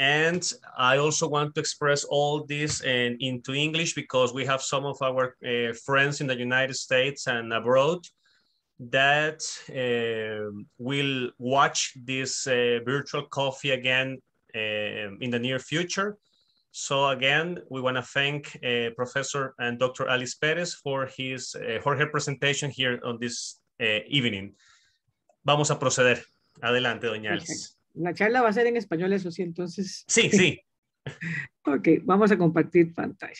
And I also want to express all this in, uh, into English because we have some of our uh, friends in the United States and abroad that uh, will watch this uh, virtual coffee again um, in the near future. So again, we want to thank uh, Professor and Dr. Alice Perez for his uh, for her presentation here on this evening. Vamos a proceder. Adelante, doña Alice. La charla va a ser en español, eso sí, entonces. Sí, sí. ok, vamos a compartir pantalla.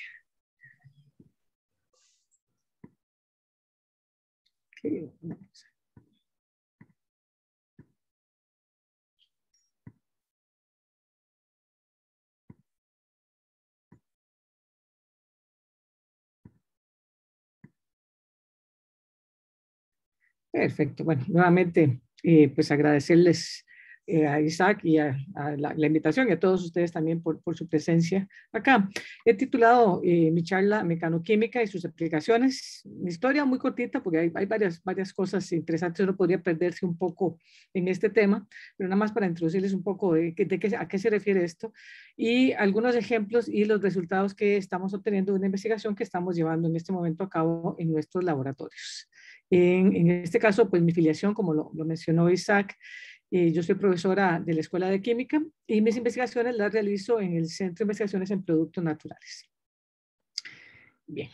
Perfecto. Bueno, nuevamente, eh, pues agradecerles eh, a Isaac y a, la, invitación y a todos ustedes también por, por su presencia acá. He titulado eh, mi charla Mecanoquímica y sus aplicaciones. Mi historia muy cortita porque hay, hay, varias, varias cosas interesantes, uno podría perderse un poco en este tema, pero nada más para introducirles un poco de, qué, a qué se refiere esto y algunos ejemplos y los resultados que estamos obteniendo de una investigación que estamos llevando en este momento a cabo en nuestros laboratorios. En, en este caso, pues mi filiación, como lo, lo mencionó Isaac, eh, yo soy profesora de la Escuela de Química y mis investigaciones las realizo en el Centro de Investigaciones en Productos Naturales. Bien,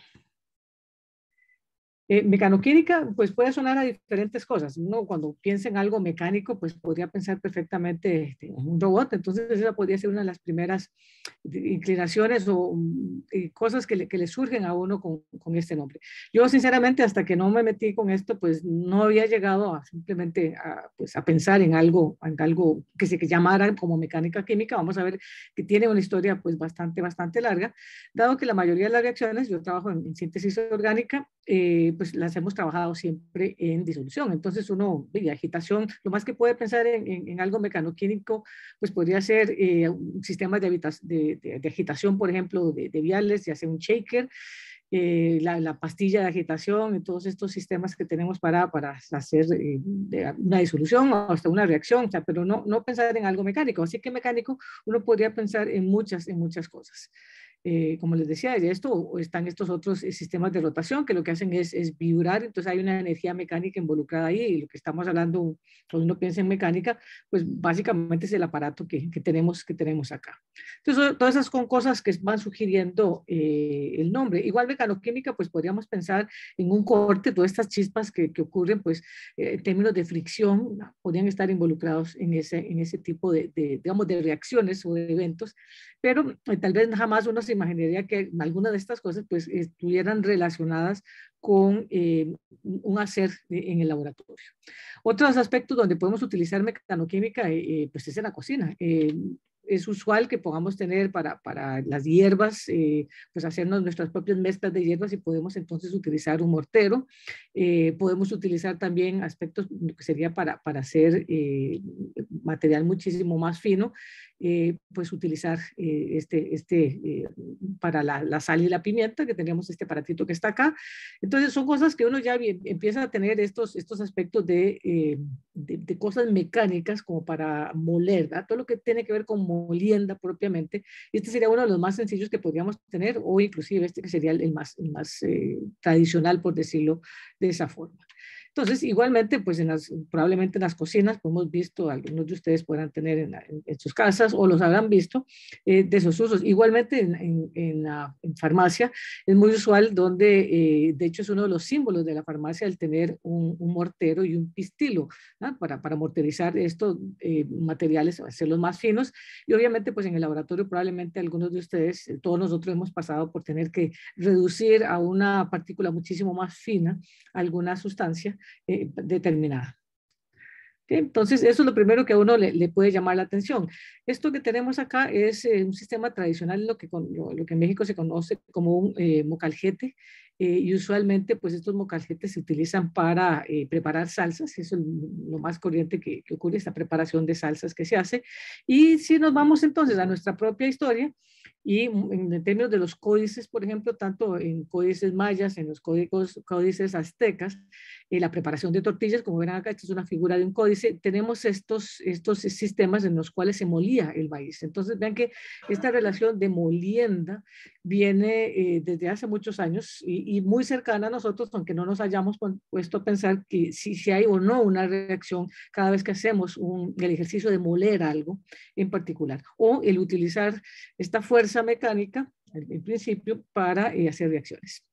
eh, mecanoquímica, pues puede sonar a diferentes cosas. Uno cuando piensa en algo mecánico, pues podría pensar perfectamente este, en un robot. Entonces esa podría ser una de las primeras eh, inclinaciones o mm, cosas que le, surgen a uno con, este nombre. Yo sinceramente hasta que no me metí con esto, pues no había llegado a simplemente pues, a, pensar en algo, en algo que se llamara como mecánica química. Vamos a ver que tiene una historia pues bastante, bastante larga, dado que la mayoría de las reacciones, yo trabajo en, en síntesis orgánica, eh, pues las hemos trabajado siempre en disolución. Entonces uno, agitación, lo más que puede pensar en, algo mecanoquímico, pues podría ser eh, sistema de, de, agitación, por ejemplo, de, viales, ya sea un shaker, eh, la, pastilla de agitación, y todos estos sistemas que tenemos para, para hacer eh, una disolución o hasta una reacción, pero no, no pensar en algo mecánico. Así que mecánico uno podría pensar en muchas, en muchas cosas. Eh, como les decía, esto, están estos otros eh, sistemas de rotación que lo que hacen es, es vibrar, entonces hay una energía mecánica involucrada ahí, y lo que estamos hablando, cuando uno piensa en mecánica, pues básicamente es el aparato que, que tenemos, que tenemos acá. Entonces, todas esas son cosas que van sugiriendo eh, el nombre. Igual mecanoquímica, pues podríamos pensar en un corte, todas estas chispas que, que ocurren, pues en términos de fricción, podrían estar involucrados en ese, en ese tipo de, de digamos, de reacciones o de eventos, pero tal vez jamás uno se imaginaría que algunas de estas cosas pues estuvieran relacionadas con eh, un hacer en el laboratorio. Otros aspectos donde podemos utilizar mecanoquímica eh, eh, pues es en la cocina. es usual que podamos tener para, para las hierbas, pues hacernos nuestras propias mezclas de hierbas y podemos entonces utilizar un mortero. podemos utilizar también aspectos que sería para, para hacer material muchísimo más fino. Eh, pues utilizar eh, este, este eh, para la, sal y la pimienta, que tenemos este aparatito que está acá. Entonces son cosas que uno ya empieza a tener estos, estos aspectos de, cosas mecánicas como para moler, todo lo que tiene que ver con molienda propiamente. Este sería uno de los más sencillos que podríamos tener, o inclusive este que sería el más tradicional, por decirlo de esa forma. Entonces, igualmente, pues probablemente en las cocinas, como pues, hemos visto, algunos de ustedes puedan tener en, sus casas o los habrán visto eh, de esos usos. Igualmente en, la, farmacia es muy usual donde, eh, de hecho, es uno de los símbolos de la farmacia el tener un, mortero y un pistilo para, para morterizar estos eh, materiales, hacerlos más finos. Y obviamente, pues en el laboratorio probablemente algunos de ustedes, eh, todos nosotros hemos pasado por tener que reducir a una partícula muchísimo más fina alguna sustancia eh, determinada. Entonces, eso es lo primero que a uno le, puede llamar la atención. Esto que tenemos acá es eh, un sistema tradicional, lo que, lo, que en México se conoce como un eh, mocaljete, y usualmente, pues estos mocaljetes se utilizan para preparar salsas, eso es lo más corriente que, ocurre, esta preparación de salsas que se hace. Y si nos vamos entonces a nuestra propia historia, y en, términos de los códices, por ejemplo, tanto en códices mayas, en los códigos, códices aztecas, la preparación de tortillas, como verán acá, esta es una figura de un códice, tenemos estos, estos sistemas en los cuales se molía el maíz. Entonces vean que esta relación de molienda viene eh, desde hace muchos años y, muy cercana a nosotros, aunque no nos hayamos puesto a pensar que si, si hay o no una reacción cada vez que hacemos el ejercicio de moler algo en particular, o el utilizar esta fuerza mecánica en principio para eh, hacer reacciones.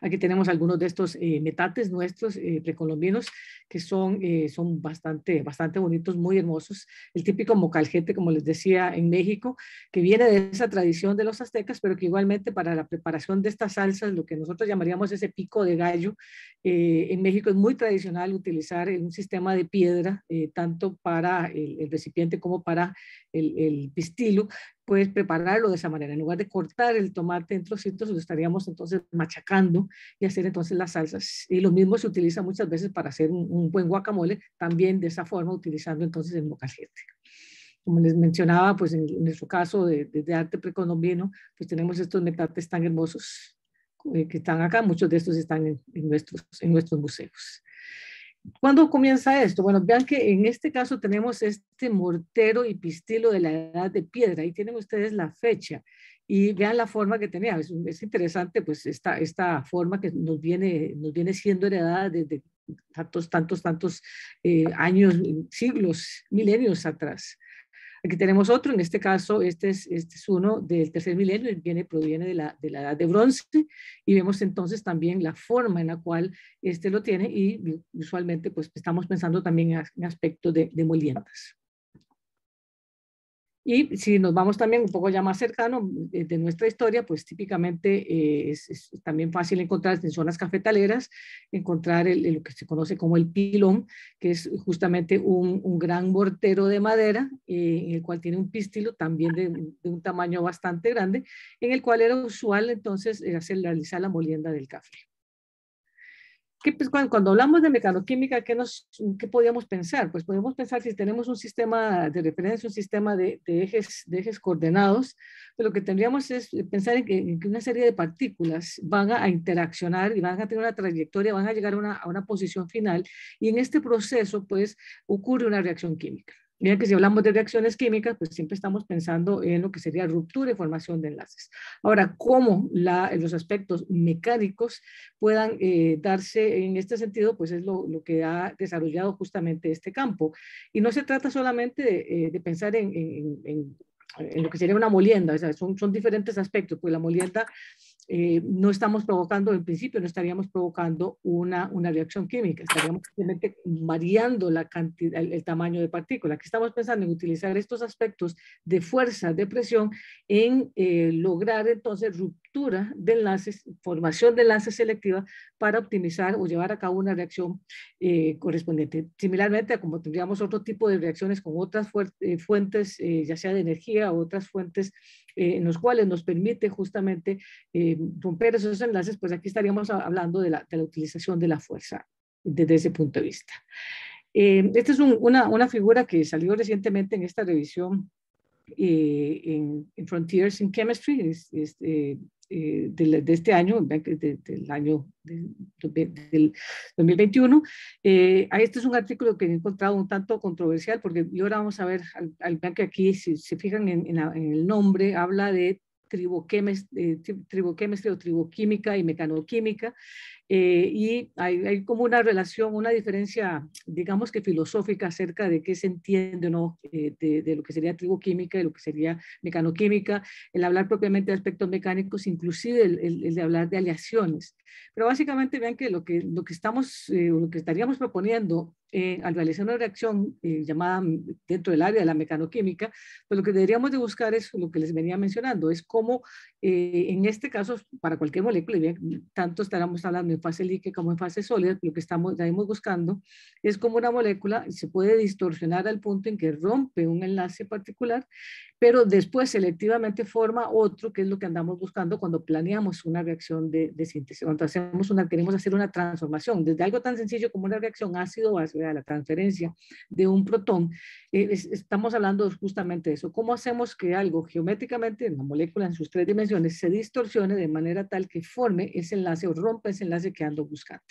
Aquí tenemos algunos de estos eh, metates nuestros eh, precolombinos que son, eh, son bastante, bastante bonitos, muy hermosos. El típico mocaljete, como les decía, en México, que viene de esa tradición de los aztecas, pero que igualmente para la preparación de estas salsas, lo que nosotros llamaríamos ese pico de gallo, en México es muy tradicional utilizar un sistema de piedra, tanto para el, recipiente como para el pistilo, puedes prepararlo de esa manera. En lugar de cortar el tomate en trocitos, lo estaríamos entonces machacando y hacer entonces las salsas. Y lo mismo se utiliza muchas veces para hacer un, buen guacamole, también de esa forma, utilizando entonces el mocajete. Como les mencionaba, pues en, nuestro caso de, arte precolombino, pues tenemos estos metates tan hermosos eh, que están acá. Muchos de estos están en, en nuestros, en nuestros museos. ¿Cuándo comienza esto? Bueno, vean que en este caso tenemos este mortero y pistilo de la edad de piedra. Ahí tienen ustedes la fecha y vean la forma que tenía. Es, interesante pues esta, esta forma que nos viene, nos viene siendo heredada desde tantos, tantos, tantos eh, años, siglos, milenios atrás. Aquí tenemos otro, en este caso este es, este uno del tercer milenio, viene, proviene de la, de edad de bronce y vemos entonces también la forma en la cual este lo tiene y usualmente pues estamos pensando también en aspectos de, de y si nos vamos también un poco ya más cercano eh, de, nuestra historia, pues típicamente eh, es, también fácil encontrar en zonas cafetaleras, encontrar lo que se conoce como el pilón, que es justamente un, gran mortero de madera, eh, en el cual tiene un pistilo también de, un tamaño bastante grande, en el cual era usual entonces hacer, realizar la molienda del café pues, cuando hablamos de mecanoquímica, ¿qué, nos, ¿qué podíamos pensar? Pues podemos pensar si tenemos un sistema de referencia, un sistema de, de ejes, de ejes coordenados, pues, lo que tendríamos es pensar en que, una serie de partículas van a, interaccionar y van a tener una trayectoria, van a llegar a una, a una posición final y en este proceso pues ocurre una reacción química. Miren que si hablamos de reacciones químicas, pues siempre estamos pensando en lo que sería ruptura y formación de enlaces. Ahora, cómo los aspectos mecánicos puedan eh, darse en este sentido, pues es lo, que ha desarrollado justamente este campo. Y no se trata solamente de, eh, pensar en, lo que sería una molienda, son, son diferentes aspectos, pues la molienda eh, no estamos provocando, en principio no estaríamos provocando una, una reacción química, estaríamos simplemente variando la cantidad, el, tamaño de partícula. Aquí estamos pensando en utilizar estos aspectos de fuerza, de presión, en eh, lograr entonces ruptura de enlaces, formación de enlaces selectiva para optimizar o llevar a cabo una reacción eh, correspondiente. Similarmente a como tendríamos otro tipo de reacciones con otras fuentes, ya sea de energía o otras fuentes en los cuales nos permite justamente eh, romper esos enlaces, pues aquí estaríamos hablando de la, de la utilización de la fuerza desde ese punto de vista. Eh, esta es una, una, figura que salió recientemente en esta revisión eh, en, Frontiers in Chemistry eh, de, este año, del año del 2021. este es un artículo que he encontrado un tanto controversial porque ahora vamos a ver al, que aquí, si se fijan en, en, el nombre, habla de triboquemestría, eh, o triboquímica y mecanoquímica, eh, y hay, como una relación, una diferencia, digamos que filosófica acerca de qué se entiende ¿no? Eh, de, lo que sería triboquímica y lo que sería mecanoquímica, el hablar propiamente de aspectos mecánicos, inclusive el, de hablar de aleaciones. Pero básicamente vean que lo que, lo que estamos, lo que estaríamos proponiendo eh, al realizar una reacción eh, llamada mm, dentro del área de la mecanoquímica, pues lo que deberíamos de buscar es lo que les venía mencionando, es cómo eh, en este caso, para cualquier molécula, bien, tanto estaremos hablando en fase líquida como en fase sólida, lo que estamos, buscando es cómo una molécula se puede distorsionar al punto en que rompe un enlace particular, pero después selectivamente forma otro, que es lo que andamos buscando cuando planeamos una reacción de, de síntesis, cuando hacemos una, queremos hacer una transformación, desde algo tan sencillo como una reacción ácido-base de la transferencia de un protón, eh, estamos hablando justamente de eso. ¿Cómo hacemos que algo geométricamente en la molécula en sus tres dimensiones se distorsione de manera tal que forme ese enlace o rompa ese enlace que ando buscando?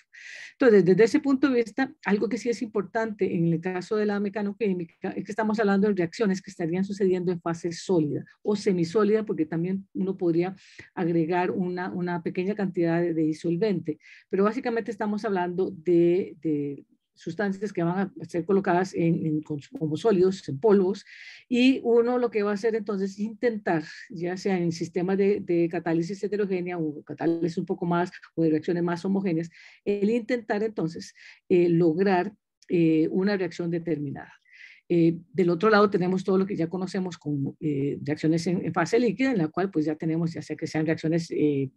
Entonces, desde ese punto de vista, algo que sí es importante en el caso de la mecanoquímica es que estamos hablando de reacciones que estarían sucediendo en fase sólida o semisólida, porque también uno podría agregar una, una pequeña cantidad de, disolvente, pero básicamente estamos hablando de, sustancias que van a ser colocadas en, como sólidos, en polvos, y uno lo que va a hacer entonces es intentar, ya sea en sistemas de, catálisis heterogénea o catálisis un poco más o de reacciones más homogéneas, el intentar entonces eh, lograr eh, una reacción determinada. Eh, del otro lado tenemos todo lo que ya conocemos con reacciones en, fase líquida, en la cual pues ya tenemos, ya sea que sean reacciones eh,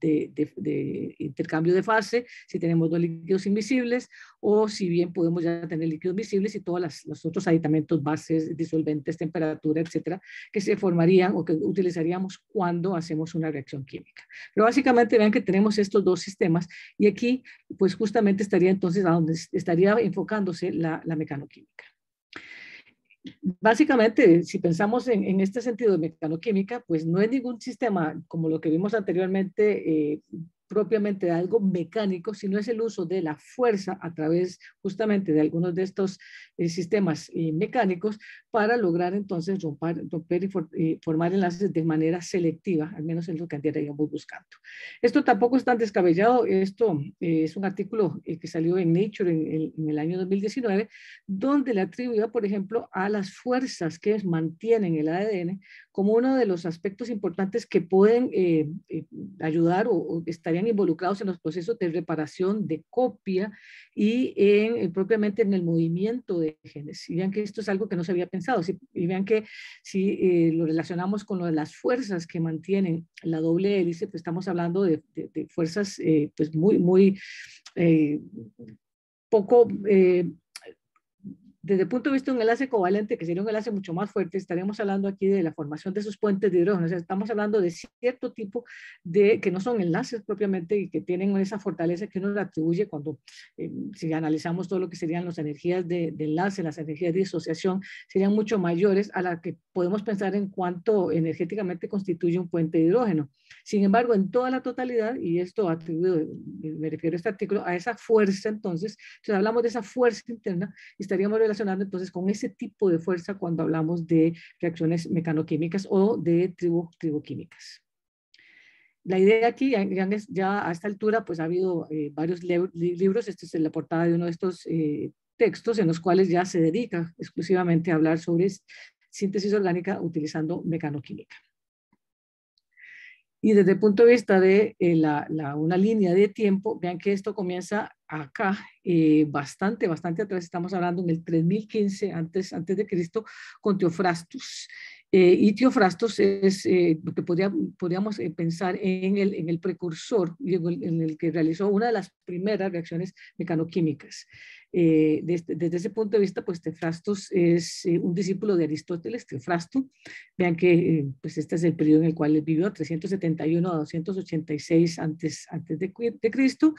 de, intercambio de fase, si tenemos dos líquidos invisibles o si bien podemos ya tener líquidos visibles y todos los otros aditamentos, bases, disolventes, temperatura, etcétera, que se formarían o que utilizaríamos cuando hacemos una reacción química. Pero básicamente vean que tenemos estos dos sistemas y aquí pues justamente estaría entonces a donde estaría enfocándose la, la mecanoquímica. Básicamente, si pensamos en, este sentido de mecanoquímica, pues no es ningún sistema como lo que vimos anteriormente eh, propiamente de algo mecánico, sino es el uso de la fuerza a través justamente de algunos de estos eh, sistemas eh, mecánicos para lograr entonces romper, y, eh, formar enlaces de manera selectiva, al menos en lo que andaríamos buscando. Esto tampoco es tan descabellado, esto es un artículo que salió en Nature en el, en el año 2019, donde le atribuía, por ejemplo, a las fuerzas que mantienen el ADN como uno de los aspectos importantes que pueden eh, eh, ayudar o, estarían involucrados en los procesos de reparación, de copia y en, eh, propiamente en el movimiento de genes. Y vean que esto es algo que no se había pensado. Si, y vean que si lo relacionamos con las fuerzas que mantienen la doble hélice, pues estamos hablando de, fuerzas pues muy, muy poco desde el punto de vista de un enlace covalente, que sería un enlace mucho más fuerte, estaríamos hablando aquí de la formación de sus puentes de hidrógeno. O sea, estamos hablando de cierto tipo de que no son enlaces propiamente y que tienen esa fortaleza que uno le atribuye cuando, eh, si analizamos todo lo que serían las energías de, enlace, las energías de disociación, serían mucho mayores a las que podemos pensar en cuanto energéticamente constituye un puente de hidrógeno. Sin embargo, en toda la totalidad, y esto atribuido, me refiero a este artículo, a esa fuerza entonces, si hablamos de esa fuerza interna, estaríamos relacionando entonces con ese tipo de fuerza cuando hablamos de reacciones mecanoquímicas o de triboquímicas. La idea aquí, ya, a esta altura, pues ha habido eh, varios libros, esta es la portada de uno de estos eh, textos en los cuales ya se dedica exclusivamente a hablar sobre síntesis orgánica utilizando mecanoquímica. Y desde el punto de vista de eh, una línea de tiempo, vean que esto comienza acá eh, bastante, bastante atrás, estamos hablando en el 3015 antes, antes de Cristo, con Teofrastus. Eh, y Teofrastos es eh, lo que podríamos pensar en el, en el precursor, en en el que realizó una de las primeras reacciones mecanoquímicas. Eh, este, desde, ese punto de vista, pues Tefrastos es eh, un discípulo de Aristóteles, Teofrasto, Vean que eh, pues este es el periodo en el cual él vivió, 371 a 286 antes, antes de Cristo.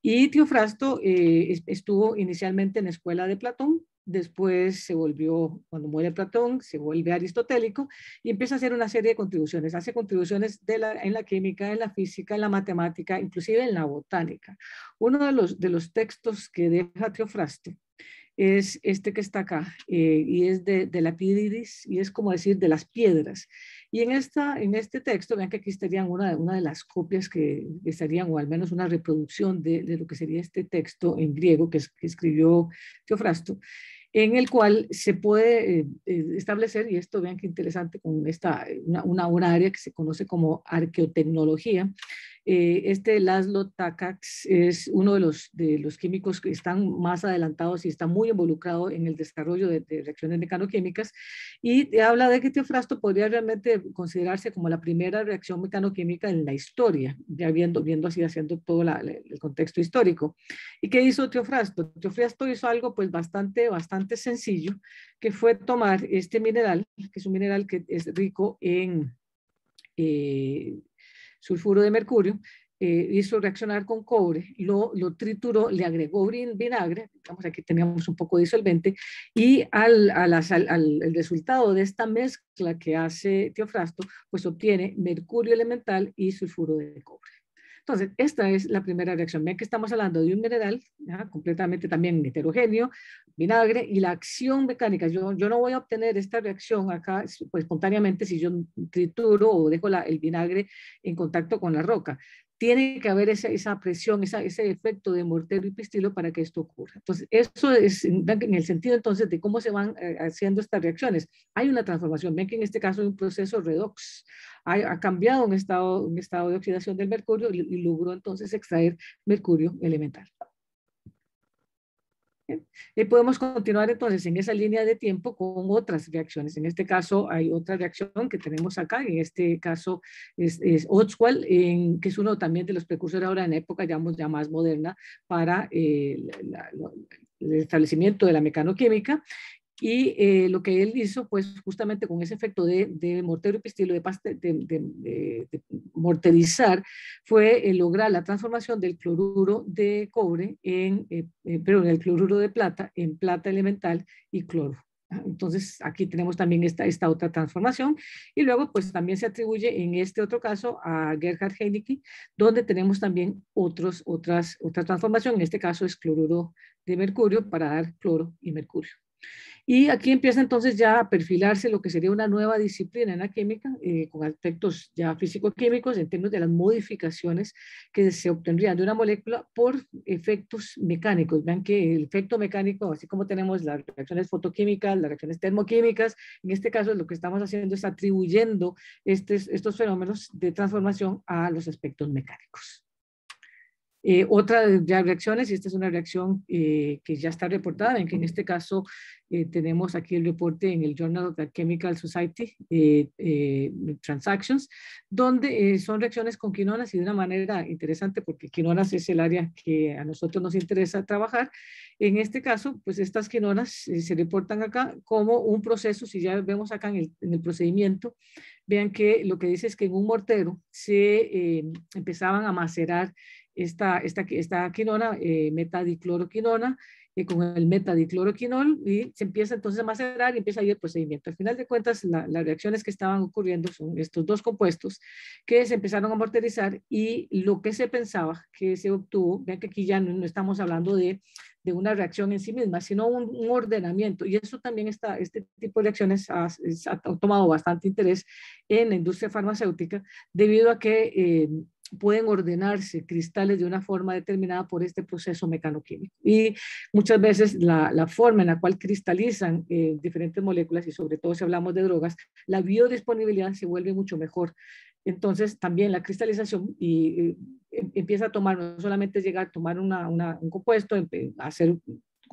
Y Teofrasto estuvo inicialmente en la escuela de Platón, después se volvió, cuando muere Platón, se vuelve aristotélico y empieza a hacer una serie de contribuciones. Hace contribuciones en la química, en la física, en la matemática, inclusive en la botánica. Uno de los, de los textos que deja Teofrasto es este que está acá eh, y es de, de la piedris y es como decir de las piedras. Y en, esta, en este texto, vean que aquí estarían una, una de las copias que estarían, o al menos una reproducción de, de lo que sería este texto en griego que, escribió Teofrasto, en el cual se puede eh, eh, establecer, y esto vean que interesante, con esta, eh, una, una, una área que se conoce como arqueotecnología, eh, este Laszlo Takacs es uno de los, de los químicos que están más adelantados y está muy involucrado en el desarrollo de, reacciones mecanoquímicas y habla de que teofrasto este podría realmente considerarse como la primera reacción mecanoquímica en la historia, ya viendo, viendo así, haciendo todo el contexto histórico. ¿Y qué hizo Teofrasto? Este teofrasto este hizo algo pues bastante, bastante sencillo, que fue tomar este mineral, que es un mineral que es rico en... Eh, sulfuro de mercurio, eh, hizo reaccionar con cobre, lo, lo trituró, le agregó vinagre, digamos aquí teníamos un poco de disolvente, y al, al, resultado de esta mezcla que hace Teofrasto, pues obtiene mercurio elemental y sulfuro de cobre. Entonces, esta es la primera reacción. Vean que estamos hablando de un mineral completamente también heterogéneo, vinagre, y la acción mecánica. Yo, yo no voy a obtener esta reacción acá pues, espontáneamente si yo trituro o dejo el vinagre en contacto con la roca tiene que haber esa, presión, ese efecto de mortero y pistilo para que esto ocurra. Entonces, eso es en el sentido entonces de cómo se van eh, haciendo estas reacciones. Hay una transformación, ven que en este caso hay un proceso redox, ha, cambiado un estado, un estado de oxidación del mercurio y logró entonces extraer mercurio elemental. Y podemos continuar entonces en esa línea de tiempo con otras reacciones. En este caso hay otra reacción que tenemos acá, en este caso es, es en, que es uno también de los precursores ahora en época ya más moderna para eh, el establecimiento de la mecanoquímica y eh, lo que él hizo, pues justamente con ese efecto de, mortero y pistilo, de, de, morterizar, fue eh, lograr la transformación del cloruro de cobre en, eh, en eh, el cloruro de plata en plata elemental y cloro. Ah, entonces, aquí tenemos también esta, esta otra transformación. Y luego, pues también se atribuye en este otro caso a Gerhard Heineken, donde tenemos también otros, otras, otra transformación. En este caso es cloruro de mercurio para dar cloro y mercurio. Y aquí empieza entonces ya a perfilarse lo que sería una nueva disciplina en la química, eh, con aspectos ya físico-químicos en términos de las modificaciones que se obtendrían de una molécula por efectos mecánicos. Vean que el efecto mecánico, así como tenemos las reacciones fotoquímicas, las reacciones termoquímicas, en este caso lo que estamos haciendo es atribuyendo estos fenómenos de transformación a los aspectos mecánicos. Eh, otra de las reacciones, y esta es una reacción eh, que ya está reportada, en que en este caso eh, tenemos aquí el reporte en el Journal of the Chemical Society Transactions, donde son reacciones con quinonas y de una manera interesante porque quinonas es el área que a nosotros nos interesa trabajar. En este caso, pues estas quinonas se reportan acá como un proceso, si ya vemos acá en el, en el procedimiento, vean que lo que dice es que en un mortero se empezaban a macerar esta, esta, esta quinona, eh, metadicloroquinona, eh, con el metadicloroquinol, y se empieza entonces a macerar y empieza a ir el procedimiento. Al final de cuentas, las reacciones que estaban ocurriendo son estos dos compuestos que se empezaron a morterizar y lo que se pensaba que se obtuvo, vean que aquí ya no, estamos hablando de, de, una reacción en sí misma, sino un, ordenamiento. Y eso también está, este tipo de reacciones ha, ha tomado bastante interés en la industria farmacéutica debido a que... Eh, pueden ordenarse cristales de una forma determinada por este proceso mecanoquímico. Y muchas veces la, forma en la cual cristalizan eh, diferentes moléculas, y sobre todo si hablamos de drogas, la biodisponibilidad se vuelve mucho mejor. Entonces, también la cristalización y, eh, em, empieza a tomar, no solamente llegar a tomar una, una, un compuesto, hacer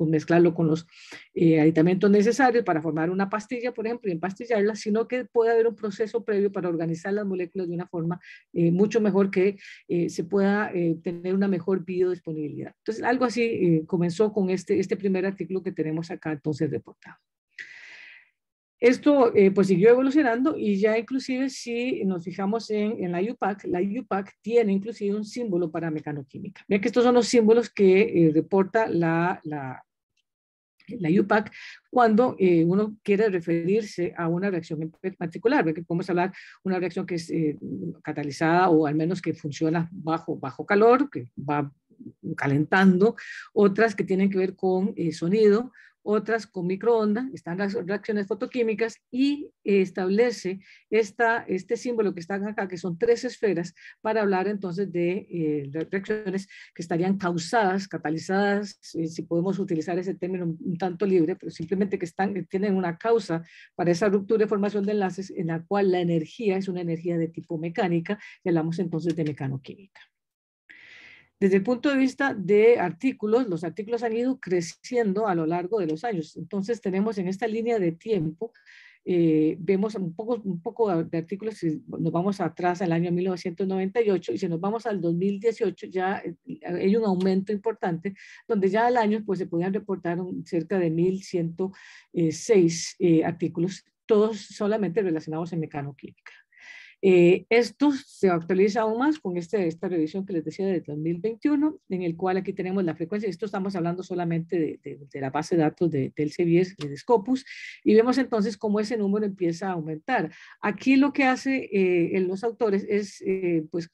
mezclarlo con los eh, aditamentos necesarios para formar una pastilla, por ejemplo, y empastillarla, sino que puede haber un proceso previo para organizar las moléculas de una forma eh, mucho mejor que eh, se pueda tener una mejor biodisponibilidad. Entonces, algo así comenzó con este, este primer artículo que tenemos acá, entonces, reportado. Esto pues siguió evolucionando y ya inclusive si nos fijamos en, en, la UPAC, la UPAC tiene inclusive un símbolo para mecanoquímica. Vean que estos son los símbolos que reporta la, la, la IUPAC, cuando eh, uno quiere referirse a una reacción en particular, porque podemos hablar una reacción que es eh, catalizada o al menos que funciona bajo, bajo calor, que va calentando, otras que tienen que ver con eh, sonido, otras con microondas, están las reacciones fotoquímicas y establece esta, este símbolo que están acá, que son tres esferas, para hablar entonces de, eh, reacciones que estarían causadas, catalizadas, eh, si podemos utilizar ese término un tanto libre, pero simplemente que están, tienen una causa para esa ruptura y formación de enlaces en la cual la energía es una energía de tipo mecánica, y hablamos entonces de mecanoquímica. Desde el punto de vista de artículos, los artículos han ido creciendo a lo largo de los años. Entonces tenemos en esta línea de tiempo, eh, vemos un poco, un poco de artículos, si nos vamos atrás al año 1998 y si nos vamos al 2018 ya eh, hay un aumento importante, donde ya al año pues, se podían reportar cerca de 1.106 eh, artículos, todos solamente relacionados en mecanoquímica. Eh, esto se actualiza aún más con este, esta revisión que les decía de 2021, en el cual aquí tenemos la frecuencia. Esto estamos hablando solamente de, la base de datos de, del CBS de Scopus, y vemos entonces cómo ese número empieza a aumentar. Aquí lo que hace eh, en los autores es, eh, pues,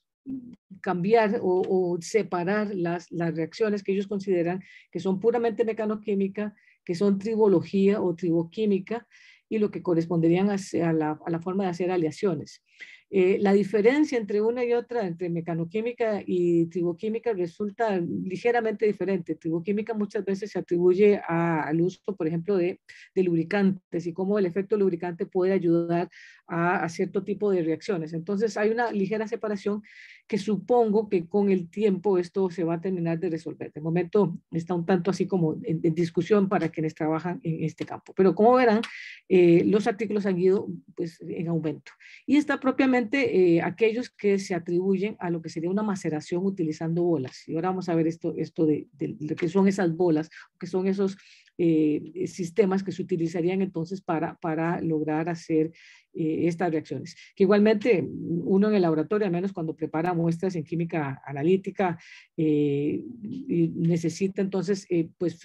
cambiar o, separar las, las reacciones que ellos consideran que son puramente mecanoquímica, que son tribología o triboquímica, y lo que corresponderían a, la, a, la, forma de hacer aleaciones. Eh, la diferencia entre una y otra, entre mecanoquímica y triboquímica, resulta ligeramente diferente. Triboquímica muchas veces se atribuye al uso, por ejemplo, de, lubricantes y cómo el efecto lubricante puede ayudar a, cierto tipo de reacciones. Entonces, hay una ligera separación que supongo que con el tiempo esto se va a terminar de resolver. De momento está un tanto así como en, discusión para quienes trabajan en este campo. Pero como verán, eh, los artículos han ido pues, en aumento. Y está propiamente eh, aquellos que se atribuyen a lo que sería una maceración utilizando bolas. Y ahora vamos a ver esto, esto de, de, que son esas bolas, que son esos eh, eh, sistemas que se utilizarían entonces para, para lograr hacer eh, estas reacciones. Que igualmente uno en el laboratorio, al menos cuando prepara muestras en química analítica, necesita entonces pues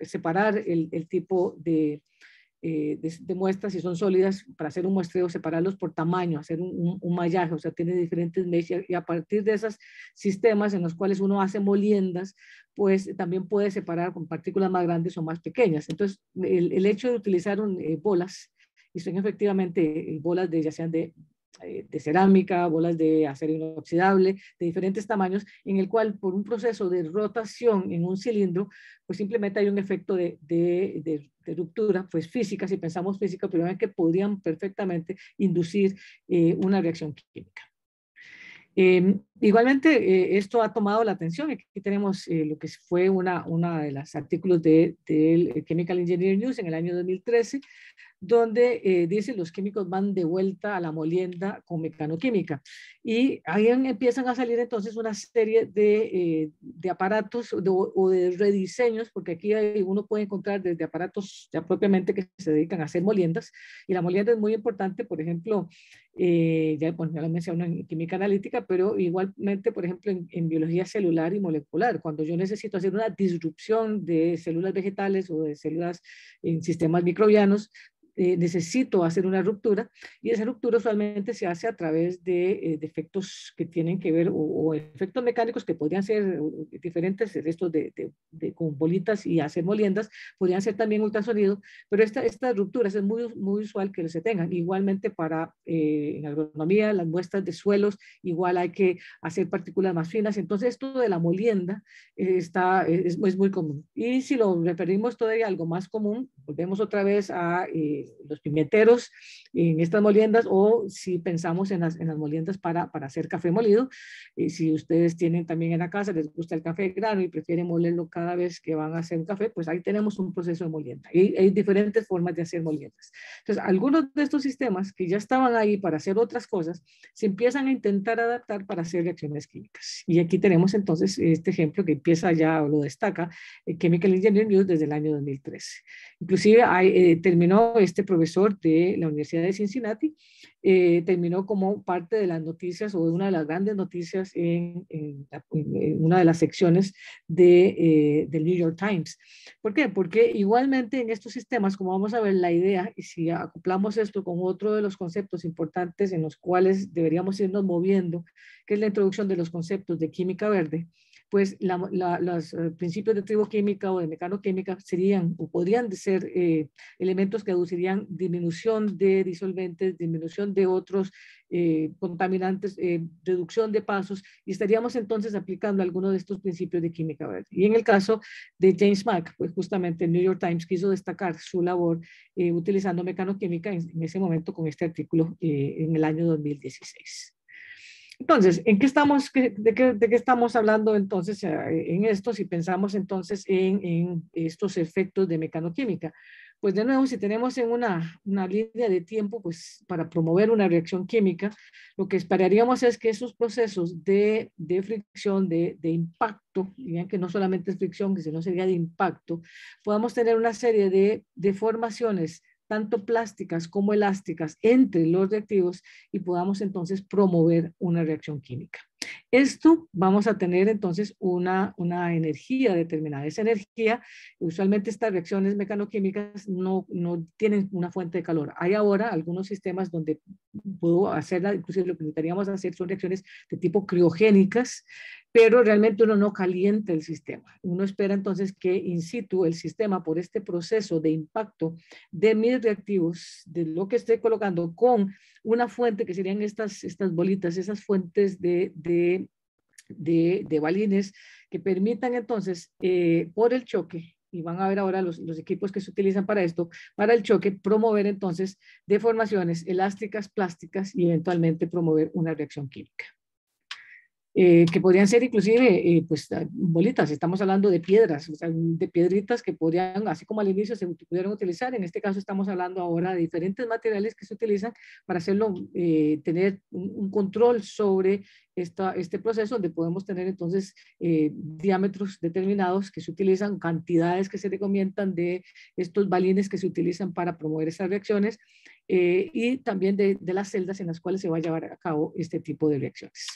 separar el tipo de eh, de, muestras, si son sólidas, para hacer un muestreo, separarlos por tamaño, hacer un, un, mallaje, o sea, tiene diferentes mesh y a, partir de esos sistemas en los cuales uno hace moliendas, pues también puede separar con partículas más grandes o más pequeñas. Entonces, el, hecho de utilizar eh, bolas, y son efectivamente eh, bolas de ya sean de eh, de cerámica, bolas de acero inoxidable de diferentes tamaños, en el cual por un proceso de rotación en un cilindro, pues simplemente hay un efecto de, ruptura, pues física, si pensamos física, pero es que podrían perfectamente inducir eh, una reacción química. Eh, Igualmente, eh, esto ha tomado la atención. Aquí tenemos eh, lo que fue una, una de los artículos del de eh, Chemical Engineering News en el año 2013, donde eh, dice los químicos van de vuelta a la molienda con mecanoquímica. Y ahí empiezan a salir entonces una serie de, de aparatos o de rediseños, porque aquí uno puede encontrar desde aparatos ya propiamente que se dedican a hacer moliendas. Y la molienda es muy importante, por ejemplo, ya, bueno, pues, ya lo mencioné en química analítica, pero igual por ejemplo, en, biología celular y molecular, cuando yo necesito hacer una disrupción de células vegetales o de células en sistemas microbianos, eh, necesito hacer una ruptura y esa ruptura usualmente se hace a través de eh, defectos que tienen que ver o, efectos mecánicos que podrían ser diferentes, eh, estos de, de, con bolitas y hacer moliendas, podrían ser también ultrasonido, pero estas rupturas es muy, muy usual que se tengan. Igualmente para eh, en agronomía, las muestras de suelos, igual hay que hacer partículas más finas, entonces esto de la molienda está, es, muy común. Y si lo referimos todavía a algo más común, volvemos otra vez a... Este, los pimenteros en estas moliendas o si pensamos en las, en las moliendas para, para hacer café molido. Y eh, si ustedes tienen también en la casa, les gusta el café grano y prefieren molerlo cada vez que van a hacer un café, pues ahí tenemos un proceso de molienda. Y hay diferentes formas de hacer moliendas. Entonces, algunos de estos sistemas que ya estaban ahí para hacer otras cosas, se empiezan a intentar adaptar para hacer reacciones químicas. Y aquí tenemos entonces este ejemplo que empieza ya lo destaca eh, Chemical Engineering News desde el año 2013. Inclusive hay, eh, terminó este este profesor de la Universidad de Cincinnati, eh, terminó como parte de las noticias o de una de las grandes noticias en, una de las secciones de, eh, del New York Times. ¿Por qué? Porque igualmente en estos sistemas, como vamos a ver la idea, y si acoplamos esto con otro de los conceptos importantes en los cuales deberíamos irnos moviendo, que es la introducción de los conceptos de química verde, pues los eh, principios de triboquímica o de mecanoquímica serían o podrían ser eh, elementos que aducirían disminución de disolventes, disminución de otros eh, contaminantes, reducción de pasos, y estaríamos entonces aplicando algunos de estos principios de química Y en el caso de James Mack, pues justamente el New York Times quiso destacar su labor utilizando mecanoquímica en, ese momento con este artículo en el año 2016. Entonces, ¿en qué estamos, de, qué, estamos hablando entonces eh, en esto si pensamos entonces en, estos efectos de mecanoquímica? Pues de nuevo, si tenemos en una, línea de tiempo pues, para promover una reacción química, lo que esperaríamos es que esos procesos de, fricción, de, impacto, que no solamente es fricción, que sino sería de impacto, podamos tener una serie de, de formaciones tanto plásticas como elásticas entre los reactivos y podamos entonces promover una reacción química. Esto vamos a tener entonces una, energía determinada. Esa energía, usualmente estas reacciones mecanoquímicas no, tienen una fuente de calor. Hay ahora algunos sistemas donde puedo hacerla, inclusive lo que necesitaríamos hacer son reacciones de tipo criogénicas, pero realmente uno no calienta el sistema. Uno espera entonces que in situ el sistema por este proceso de impacto de mis reactivos, de lo que estoy colocando con una fuente que serían estas, estas bolitas, esas fuentes de, balines que permitan entonces eh, por el choque y van a ver ahora los, los, equipos que se utilizan para esto, para el choque, promover entonces deformaciones elásticas, plásticas y eventualmente promover una reacción química. Eh, que podrían ser inclusive, eh, pues, ah, bolitas, estamos hablando de piedras, de piedritas que podrían, así como al inicio se pudieron utilizar, en este caso estamos hablando ahora de diferentes materiales que se utilizan para hacerlo, eh, tener un, control sobre esta, este proceso, donde podemos tener entonces diámetros determinados que se utilizan, cantidades que se recomiendan de estos balines que se utilizan para promover estas reacciones, y también de las celdas en las cuales se va a llevar a cabo este tipo de reacciones.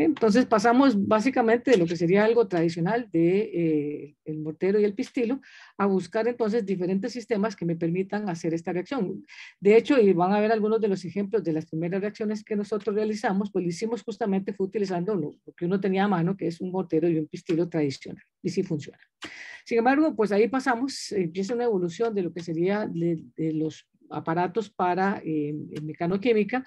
Entonces pasamos básicamente de lo que sería algo tradicional de eh, el mortero y el pistilo a buscar entonces diferentes sistemas que me permitan hacer esta reacción. De hecho, y van a ver algunos de los ejemplos de las primeras reacciones que nosotros realizamos, pues lo hicimos justamente fue utilizando lo, que uno tenía a mano, que es un mortero y un pistilo tradicional, y sí funciona. Sin embargo, pues ahí pasamos, empieza una evolución de lo que sería de, de los aparatos para eh, mecanoquímica,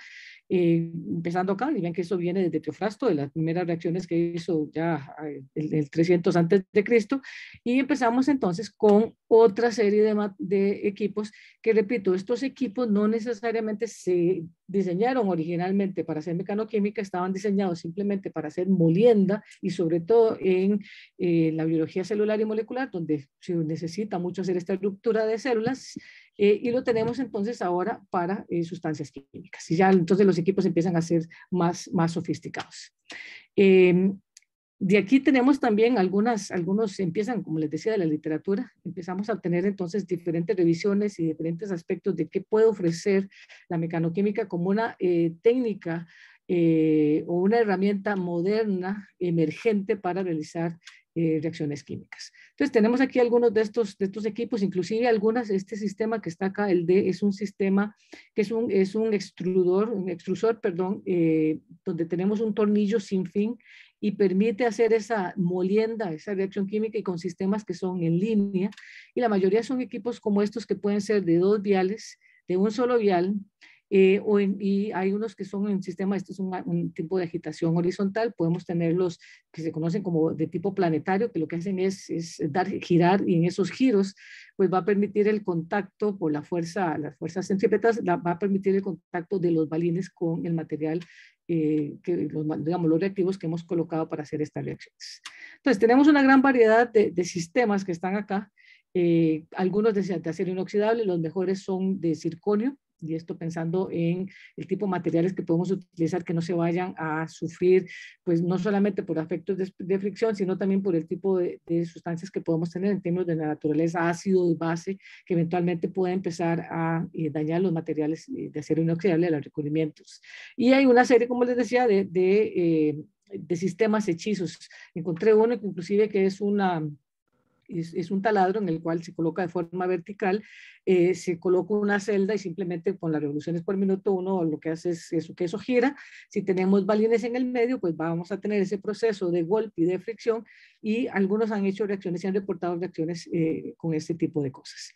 eh, empezando acá, y que eso viene desde Teofrasto, de las primeras reacciones que hizo ya eh, el, el 300 antes de Cristo, y empezamos entonces con otra serie de, equipos que, repito, estos equipos no necesariamente se diseñaron originalmente para hacer mecanoquímica, estaban diseñados simplemente para hacer molienda y sobre todo en eh, la biología celular y molecular, donde se necesita mucho hacer esta estructura de células eh, y lo tenemos entonces ahora para eh, sustancias químicas. Y ya entonces los equipos empiezan a ser más, más sofisticados. Em, de aquí tenemos también algunas, algunos empiezan, como les decía, de la literatura. Empezamos a tener entonces diferentes revisiones y diferentes aspectos de qué puede ofrecer la mecanoquímica como una eh, técnica eh, o una herramienta moderna, emergente para realizar eh, reacciones químicas. Entonces tenemos aquí algunos de estos, de estos equipos, inclusive algunas, este sistema que está acá, el D, es un sistema que es un, es un extrudor, un extrusor, perdón, donde tenemos un tornillo sin fin y permite hacer esa molienda, esa reacción química y con sistemas que son en línea. Y la mayoría son equipos como estos que pueden ser de dos viales, de un solo vial, eh, o y hay unos que son en sistema, esto es un, tipo de agitación horizontal, podemos tenerlos que se conocen como de tipo planetario, que lo que hacen es, dar, girar y en esos giros pues va a permitir el contacto por la fuerza, las fuerzas centrípetas, va a permitir el contacto de los balines con el material eh, los, digamos, los reactivos que hemos colocado para hacer estas reacciones. Entonces, tenemos una gran variedad de, sistemas que están acá. Eh, algunos de, de, acero inoxidable, los mejores son de circonio, y esto pensando en el tipo de materiales que podemos utilizar que no se vayan a sufrir, pues no solamente por efectos de, fricción, sino también por el tipo de, sustancias que podemos tener en términos de la naturaleza, ácido y base, que eventualmente puede empezar a eh, dañar los materiales eh, de acero inoxidable a los recubrimientos. Y hay una serie, como les decía, de, de eh, sistemas hechizos. Encontré uno inclusive que es una es, un taladro en el cual se coloca de forma vertical, eh, se coloca una celda y simplemente con las revoluciones por minuto uno lo que hace es eso, que eso gira. Si tenemos balines en el medio, pues vamos a tener ese proceso de golpe y de fricción y algunos han hecho reacciones y han reportado reacciones eh, con este tipo de cosas.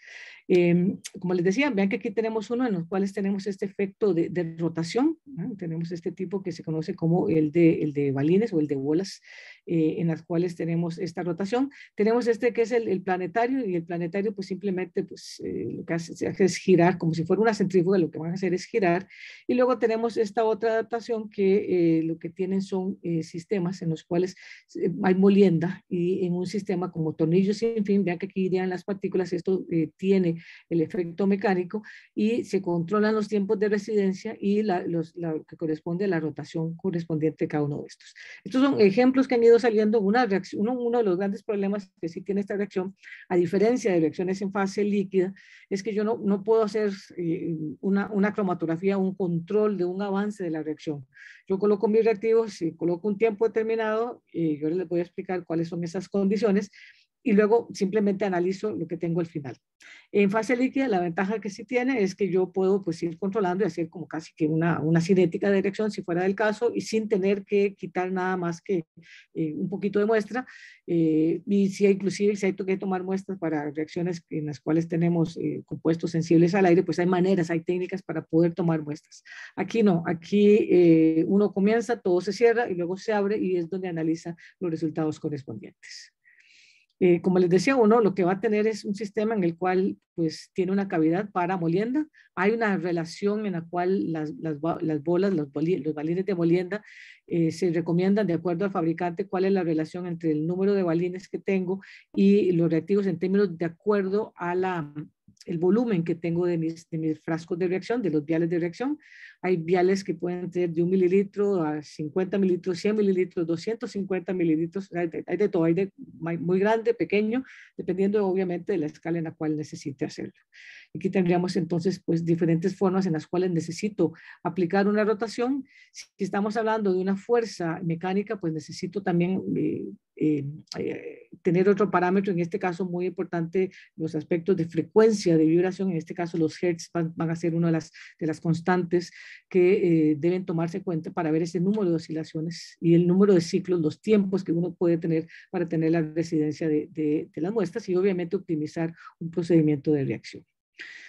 Em, como les decía, vean que aquí tenemos uno en los cuales tenemos este efecto de, rotación, tenemos este tipo que se conoce como el de, el de balines o el de bolas, eh, en las cuales tenemos esta rotación. Tenemos este que es el, planetario y el planetario pues simplemente pues, eh, lo que hace, hace, es girar como si fuera una centrífuga, lo que van a hacer es girar. Y luego tenemos esta otra adaptación que lo que tienen son sistemas en los cuales hay molienda y en un sistema como tornillos sin fin, vean que aquí irían las partículas, esto eh, tiene el efecto mecánico y se controlan los tiempos de residencia y la, los, que corresponde a la rotación correspondiente de cada uno de estos. Estos son ejemplos que han ido saliendo, una reacción, uno, de los grandes problemas que sí tiene esta reacción, a diferencia de reacciones en fase líquida, es que yo no, no puedo hacer eh, una, una cromatografía, un control de un avance de la reacción. Yo coloco mis reactivos, y coloco un tiempo determinado, y yo les voy a explicar cuáles son esas condiciones y luego simplemente analizo lo que tengo al final. En fase líquida, la ventaja que sí tiene es que yo puedo pues ir controlando y hacer como casi que una, una cinética de dirección si fuera del caso y sin tener que quitar nada más que eh, un poquito de muestra. Eh, y si inclusive si hay que tomar muestras para reacciones en las cuales tenemos eh, compuestos sensibles al aire, pues hay maneras, hay técnicas para poder tomar muestras. Aquí no, aquí uno comienza, todo se cierra y luego se abre y es donde analiza los resultados correspondientes. Eh, como les decía uno, lo que va a tener es un sistema en el cual pues tiene una cavidad para molienda. Hay una relación en la cual las, bolas, los, balines de molienda eh, se recomiendan de acuerdo al fabricante cuál es la relación entre el número de balines que tengo y los reactivos en términos de acuerdo a el volumen que tengo de mis, de mis frascos de reacción, de los viales de reacción. Hay viales que pueden tener de un mililitro a 50 mililitros, 100 mililitros, 250 mililitros. Hay de, todo, hay de muy grande, pequeño, dependiendo obviamente de la escala en la cual necesite hacerlo. Aquí tendríamos entonces pues diferentes formas en las cuales necesito aplicar una rotación. Si estamos hablando de una fuerza mecánica, pues necesito también eh, eh, eh, tener otro parámetro, en este caso muy importante, los aspectos de frecuencia de vibración, en este caso los hertz van, a ser una de las, de las constantes que eh, deben tomarse cuenta para ver ese número de oscilaciones y el número de ciclos, los tiempos que uno puede tener para tener la residencia de, de las muestras y obviamente optimizar un procedimiento de reacción.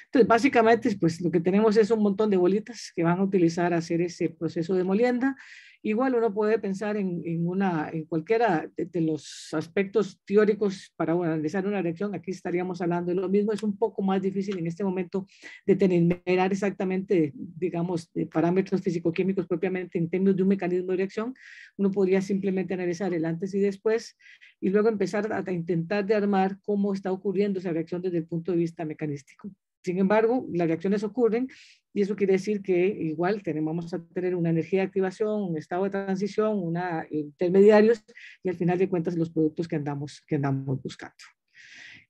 Entonces, básicamente, pues lo que tenemos es un montón de bolitas que van a utilizar a hacer ese proceso de molienda Igual uno puede pensar en, en una, en cualquiera de, los aspectos teóricos para analizar una reacción. Aquí estaríamos hablando de lo mismo. Es un poco más difícil en este momento de determinar exactamente, digamos, de parámetros físico propiamente en términos de un mecanismo de reacción. Uno podría simplemente analizar el antes y después y luego empezar a intentar de armar cómo está ocurriendo esa reacción desde el punto de vista mecanístico. Sin embargo, las reacciones ocurren y eso quiere decir que igual tenemos, vamos a tener una energía de activación, un estado de transición, una intermediarios y al final de cuentas los productos que andamos, que andamos buscando.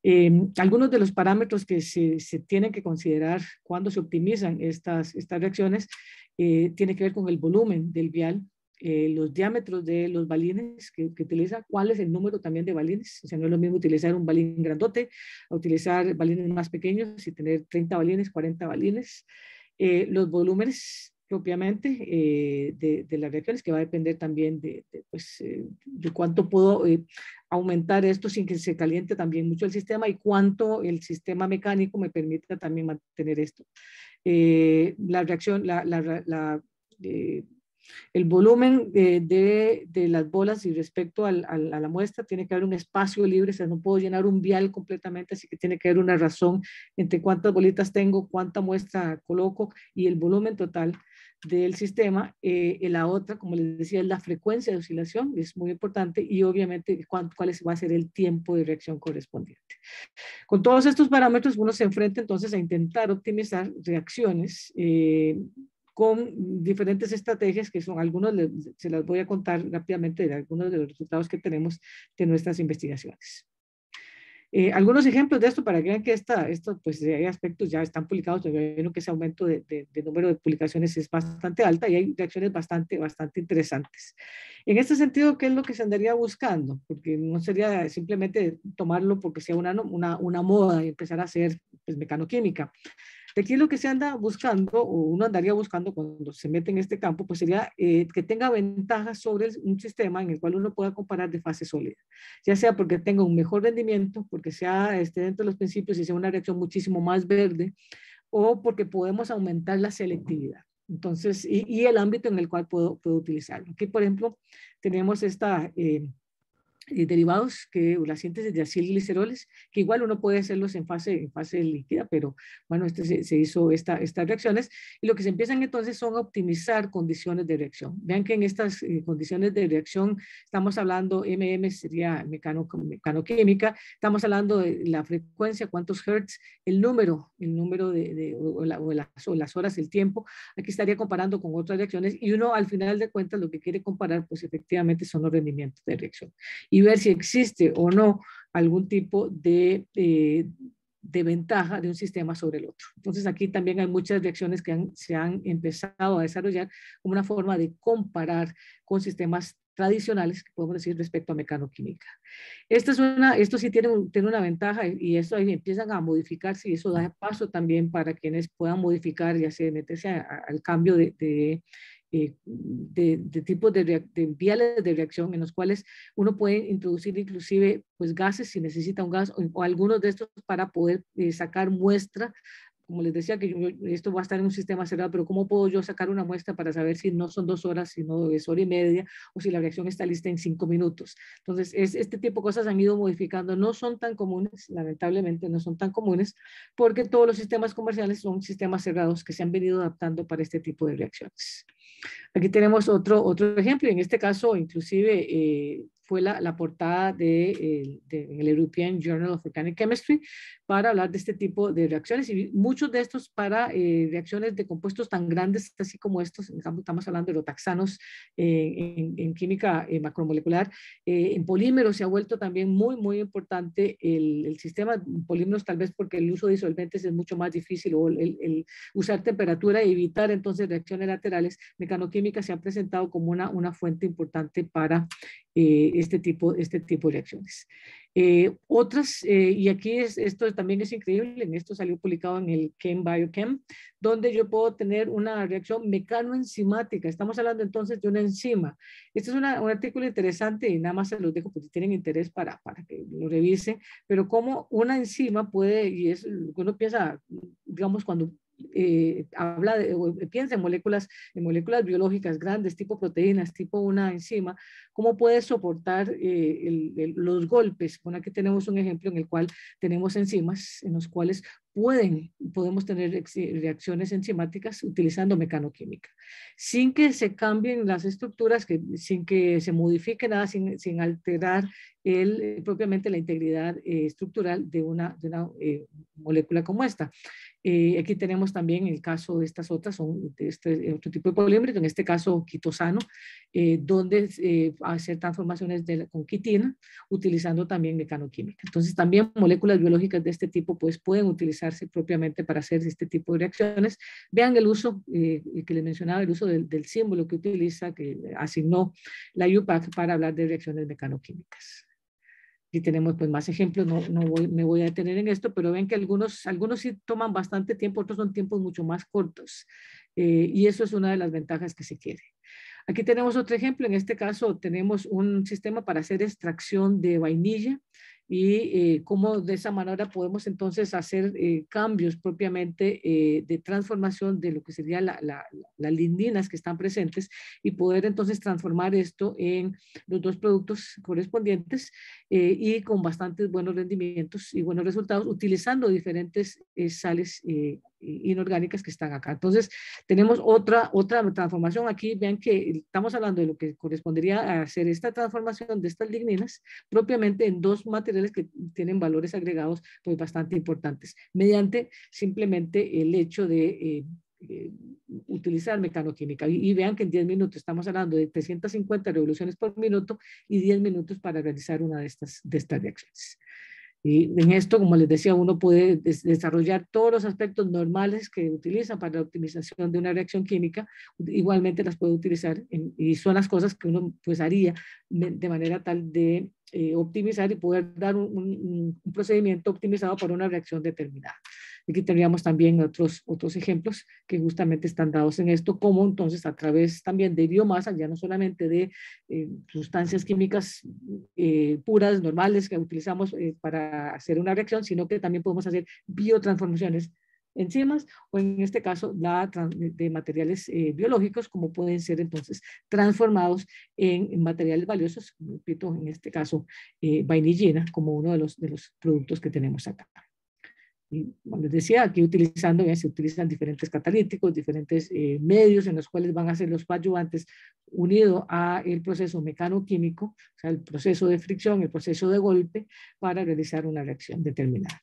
Em, algunos de los parámetros que se, tienen que considerar cuando se optimizan estas, estas reacciones eh, tiene que ver con el volumen del vial eh, los diámetros de los balines que, utiliza, cuál es el número también de balines. O sea, no es lo mismo utilizar un balín grandote a utilizar balines más pequeños y tener 30 balines, 40 balines. Eh, los volúmenes propiamente eh, de, las reacciones, que va a depender también de, pues, de cuánto puedo aumentar esto sin que se caliente también mucho el sistema y cuánto el sistema mecánico me permita también mantener esto. la reacción, la, la, el volumen eh, de, de, las bolas y respecto al, a la muestra tiene que haber un espacio libre, o sea, no puedo llenar un vial completamente, así que tiene que haber una razón entre cuántas bolitas tengo, cuánta muestra coloco y el volumen total del sistema. Eh, la otra, como les decía, es la frecuencia de oscilación, es muy importante, y obviamente cuál va a ser el tiempo de reacción correspondiente. Con todos estos parámetros, uno se enfrenta entonces a intentar optimizar reacciones eh, con diferentes estrategias que son algunos, se las voy a contar rápidamente de algunos de los resultados que tenemos de nuestras investigaciones. Eh, algunos ejemplos de esto para que vean que esta, esto, pues, hay aspectos ya están publicados, yo veo que ese aumento de, de, de, número de publicaciones es bastante alta y hay reacciones bastante, bastante interesantes. En este sentido, ¿qué es lo que se andaría buscando? Porque no sería simplemente tomarlo porque sea una, una, una moda y empezar a hacer pues, mecanoquímica de aquí lo que se anda buscando, o uno andaría buscando cuando se mete en este campo, pues sería eh, que tenga ventajas sobre un sistema en el cual uno pueda comparar de fase sólida, ya sea porque tenga un mejor rendimiento, porque sea esté dentro de los principios y sea una reacción muchísimo más verde, o porque podemos aumentar la selectividad. Entonces, y, el ámbito en el cual puedo, puedo utilizarlo. Aquí, por ejemplo, tenemos esta... Eh, eh, derivados, que las síntesis de gliceroles, que igual uno puede hacerlos en fase, en fase líquida, pero bueno, este se, hizo esta, estas reacciones. Y lo que se empiezan entonces son a optimizar condiciones de reacción. Vean que en estas eh, condiciones de reacción estamos hablando, MM sería mecano, mecanoquímica, estamos hablando de la frecuencia, cuántos hertz, el número, el número de, de o, las, o las horas, el tiempo. Aquí estaría comparando con otras reacciones y uno al final de cuentas lo que quiere comparar, pues efectivamente son los rendimientos de reacción. Y y ver si existe o no algún tipo de, eh, de ventaja de un sistema sobre el otro. Entonces aquí también hay muchas reacciones que se han empezado a desarrollar como una forma de comparar con sistemas tradicionales, podemos decir, respecto a mecanoquímica. Esto, es una, esto sí tiene, tiene una ventaja y eso ahí empiezan a modificarse y eso da paso también para quienes puedan modificar, y hacer meterse al cambio de eh, de, tipos de, viales de reacción en los cuales uno puede introducir inclusive pues gases si necesita un gas o, algunos de estos para poder eh, sacar muestra como les decía, que esto va a estar en un sistema cerrado, pero ¿cómo puedo yo sacar una muestra para saber si no son dos horas, sino es hora y media, o si la reacción está lista en cinco minutos? Entonces, es, este tipo de cosas han ido modificando, no son tan comunes, lamentablemente no son tan comunes, porque todos los sistemas comerciales son sistemas cerrados que se han venido adaptando para este tipo de reacciones. Aquí tenemos otro, otro ejemplo, en este caso inclusive eh, fue la, la portada del de, eh, el European Journal of Organic Chemistry para hablar de este tipo de reacciones y muchos de estos para eh, reacciones de compuestos tan grandes así como estos, estamos hablando de los taxanos eh, en, química macromolecular, en polímeros se ha vuelto también muy, muy importante el, sistema polímeros tal vez porque el uso de disolventes es mucho más difícil o el, usar temperatura y evitar entonces reacciones laterales, mecanoquímica se ha presentado como una, una fuente importante para este, tipo, este tipo de reacciones. Eh, otras, eh, y aquí esto también es increíble, en esto salió publicado en el Chem donde yo puedo tener una reacción mecanoenzimática. Estamos hablando entonces de una enzima. Este es un artículo interesante y nada más se los dejo porque tienen interés para, para que lo revise pero cómo una enzima puede, y es uno piensa, digamos, cuando eh, habla de, eh, piensa en moléculas, en moléculas biológicas grandes, tipo proteínas, tipo una enzima, cómo puede soportar eh, los golpes. Bueno, aquí tenemos un ejemplo en el cual tenemos enzimas en los cuales pueden, podemos tener eh, reacciones enzimáticas utilizando mecanoquímica, sin que se cambien las estructuras, que, sin que se modifique nada, sin, sin alterar el, eh, propiamente la integridad eh, estructural de una, de una molécula como esta. aquí tenemos también el caso de estas otras, son de este otro tipo de polímero en este caso quitosano, donde hacer transformaciones de con quitina utilizando también mecanoquímica. Entonces también moléculas biológicas de este tipo pues pueden utilizar propiamente para hacer este tipo de reacciones. Vean el uso eh, que le mencionaba, el uso del, símbolo que utiliza, que asignó la UPAC para hablar de reacciones mecanoquímicas. Y tenemos pues más ejemplos, no, no me voy a detener en esto, pero ven que algunos, algunos sí toman bastante tiempo, otros son tiempos mucho más cortos. Eh, y eso es una de las ventajas que se quiere. Aquí tenemos otro ejemplo, en este caso tenemos un sistema para hacer extracción de vainilla y eh, cómo de esa manera podemos entonces hacer eh, cambios propiamente eh, de transformación de lo que sería la, las lindinas que están presentes y poder entonces transformar esto en los dos productos correspondientes y con bastantes buenos rendimientos y buenos resultados utilizando diferentes sales inorgánicas que están acá. Entonces, tenemos otra, otra transformación aquí. Vean que estamos hablando de lo que correspondería a hacer esta transformación de estas ligninas propiamente en dos materiales que tienen valores agregados pues, bastante importantes, mediante simplemente el hecho de... Eh, eh, utilizar mecanoquímica. Y, y, vean que en 10 minutos estamos hablando de 350 revoluciones por minuto y 10 minutos para realizar una de estas, de estas reacciones. Y en esto, como les decía, uno puede desarrollar todos los aspectos normales que utiliza para la optimización de una reacción química, igualmente las puede utilizar y son las cosas que uno pues haría de manera tal de eh, optimizar y poder dar un procedimiento optimizado para una reacción determinada. Aquí tendríamos también otros, otros ejemplos que justamente están dados en esto, como entonces a través también de biomasa, ya no solamente de eh, sustancias químicas eh, puras, normales, que utilizamos eh, para hacer una reacción, sino que también podemos hacer biotransformaciones enzimas o en este caso la, de materiales biológicos como pueden ser entonces transformados en, materiales valiosos, repito, en este caso eh, vainillina como uno de los, de los productos que tenemos acá. Y como les decía, aquí utilizando, ya eh, se utilizan diferentes catalíticos, diferentes eh, medios en los cuales van a ser los coadyuvantes unido a el proceso mecanoquímico, o sea, el proceso de fricción, el proceso de golpe, para realizar una reacción determinada.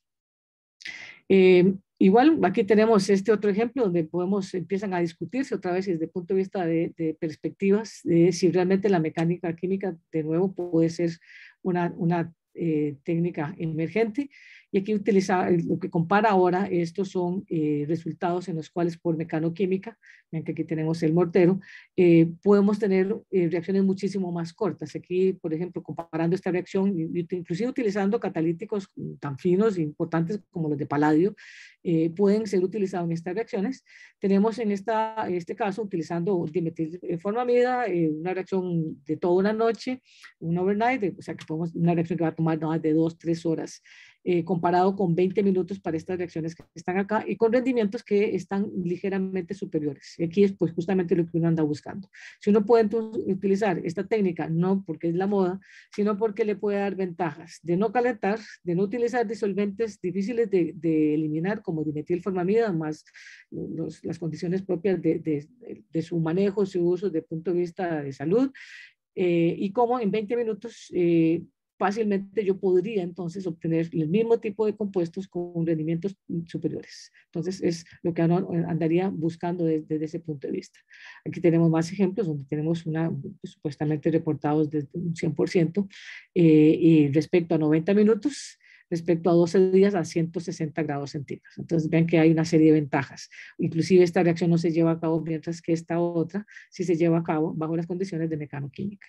Em, igual, aquí tenemos este otro ejemplo donde podemos, empiezan a discutirse otra vez desde el punto de vista de, perspectivas, de si realmente la mecánica química, de nuevo, puede ser una, una eh, técnica emergente y aquí utiliza, eh, lo que compara ahora, estos son eh, resultados en los cuales por mecanoquímica, vean que aquí tenemos el mortero, eh, podemos tener reacciones muchísimo más cortas. Aquí, por ejemplo, comparando esta reacción, inclusive utilizando catalíticos tan finos e importantes como los de paladio, pueden ser utilizados en estas reacciones. Tenemos en, esta, en este caso, utilizando forma dimetilformamida, una reacción de toda una noche, un overnight, o sea que podemos, una reacción que va a tomar más de dos, tres horas. Eh, comparado con 20 minutos para estas reacciones que están acá y con rendimientos que están ligeramente superiores. Aquí es pues justamente lo que uno anda buscando. Si uno puede utilizar esta técnica, no porque es la moda, sino porque le puede dar ventajas de no calentar, de no utilizar disolventes difíciles de, eliminar como dimetilformamida, más las condiciones propias de, su manejo, su uso de punto de vista de salud, eh, y cómo en 20 minutos eh, fácilmente yo podría entonces obtener el mismo tipo de compuestos con rendimientos superiores. Entonces es lo que eh, andaría buscando desde, ese punto de vista. Aquí tenemos más ejemplos donde tenemos una, pues, supuestamente reportados desde un 100% eh, y respecto a 90 minutos respecto a 12 días a 160 grados centígrados. Entonces vean que hay una serie de ventajas. Inclusive esta reacción no se lleva a cabo mientras que esta otra sí se lleva a cabo bajo las condiciones de mecanoquímica.